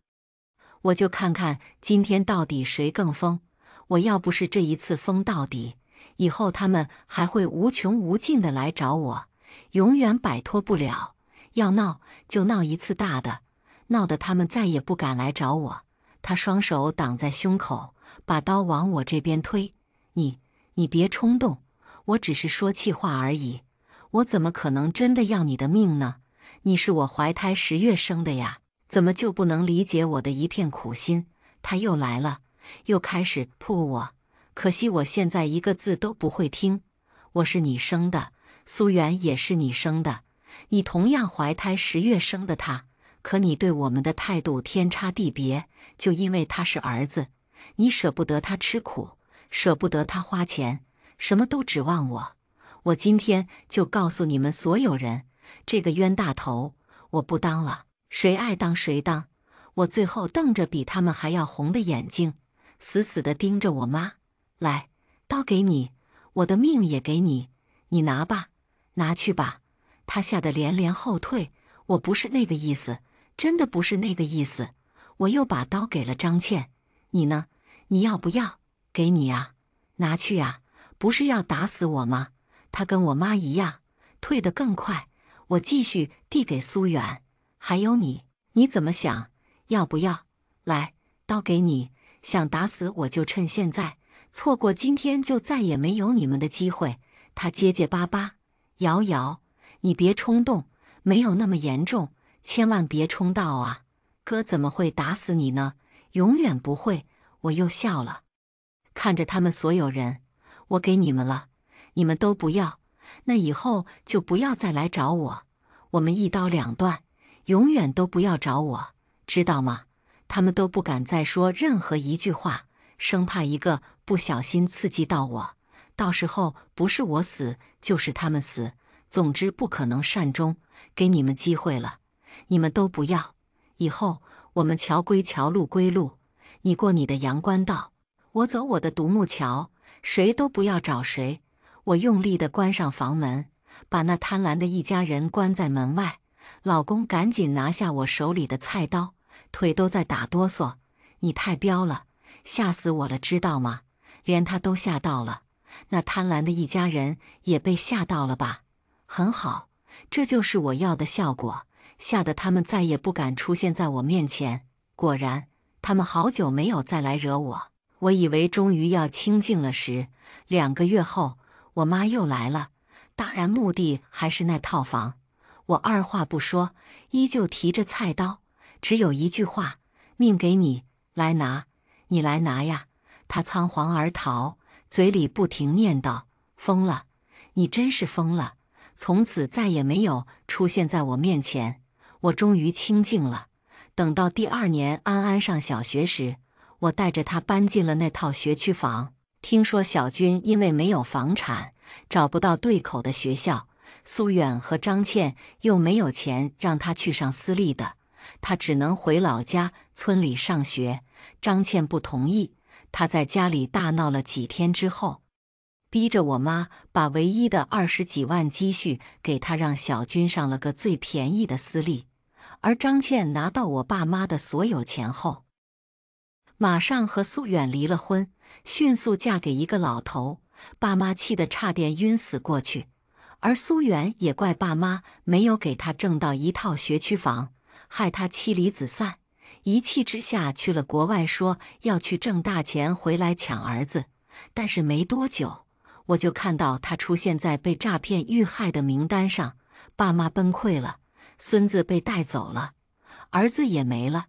我就看看今天到底谁更疯。我要不是这一次疯到底，以后他们还会无穷无尽的来找我，永远摆脱不了。要闹就闹一次大的，闹得他们再也不敢来找我。他双手挡在胸口，把刀往我这边推。你，你别冲动，我只是说气话而已。我怎么可能真的要你的命呢？你是我怀胎十月生的呀。怎么就不能理解我的一片苦心？他又来了，又开始扑我。可惜我现在一个字都不会听。我是你生的，苏媛也是你生的，你同样怀胎十月生的他，可你对我们的态度天差地别。就因为他是儿子，你舍不得他吃苦，舍不得他花钱，什么都指望我。我今天就告诉你们所有人，这个冤大头我不当了。谁爱当谁当，我最后瞪着比他们还要红的眼睛，死死的盯着我妈。来，刀给你，我的命也给你，你拿吧，拿去吧。他吓得连连后退。我不是那个意思，真的不是那个意思。我又把刀给了张倩，你呢？你要不要？给你啊，拿去啊。不是要打死我吗？他跟我妈一样，退得更快。我继续递给苏远。还有你，你怎么想？要不要？来，刀给你，想打死我就趁现在，错过今天就再也没有你们的机会。他结结巴巴：“瑶瑶，你别冲动，没有那么严重，千万别冲动啊！哥怎么会打死你呢？永远不会。”我又笑了，看着他们所有人，我给你们了，你们都不要，那以后就不要再来找我，我们一刀两断。永远都不要找我，知道吗？他们都不敢再说任何一句话，生怕一个不小心刺激到我，到时候不是我死就是他们死，总之不可能善终。给你们机会了，你们都不要。以后我们桥归桥，路归路，你过你的阳关道，我走我的独木桥，谁都不要找谁。我用力地关上房门，把那贪婪的一家人关在门外。老公赶紧拿下我手里的菜刀，腿都在打哆嗦。你太彪了，吓死我了，知道吗？连他都吓到了，那贪婪的一家人也被吓到了吧？很好，这就是我要的效果，吓得他们再也不敢出现在我面前。果然，他们好久没有再来惹我。我以为终于要清静了时，两个月后，我妈又来了，当然目的还是那套房。我二话不说，依旧提着菜刀，只有一句话：“命给你来拿，你来拿呀！”他仓皇而逃，嘴里不停念叨：“疯了，你真是疯了！”从此再也没有出现在我面前，我终于清静了。等到第二年安安上小学时，我带着他搬进了那套学区房。听说小军因为没有房产，找不到对口的学校。苏远和张倩又没有钱让他去上私立的，他只能回老家村里上学。张倩不同意，他在家里大闹了几天之后，逼着我妈把唯一的二十几万积蓄给他，让小军上了个最便宜的私立。而张倩拿到我爸妈的所有钱后，马上和苏远离了婚，迅速嫁给一个老头。爸妈气得差点晕死过去。而苏远也怪爸妈没有给他挣到一套学区房，害他妻离子散。一气之下去了国外，说要去挣大钱回来抢儿子。但是没多久，我就看到他出现在被诈骗遇害的名单上。爸妈崩溃了，孙子被带走了，儿子也没了。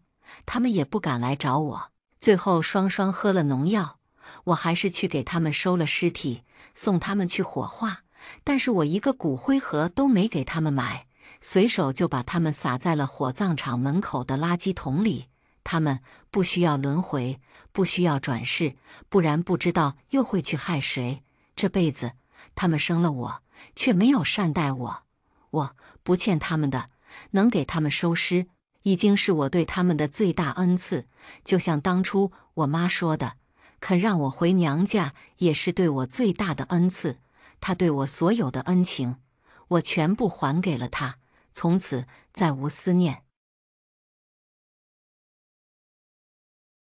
他们也不敢来找我。最后双双喝了农药，我还是去给他们收了尸体，送他们去火化。但是我一个骨灰盒都没给他们买，随手就把他们撒在了火葬场门口的垃圾桶里。他们不需要轮回，不需要转世，不然不知道又会去害谁。这辈子他们生了我，却没有善待我，我不欠他们的。能给他们收尸，已经是我对他们的最大恩赐。就像当初我妈说的，肯让我回娘家，也是对我最大的恩赐。他对我所有的恩情，我全部还给了他，从此再无思念。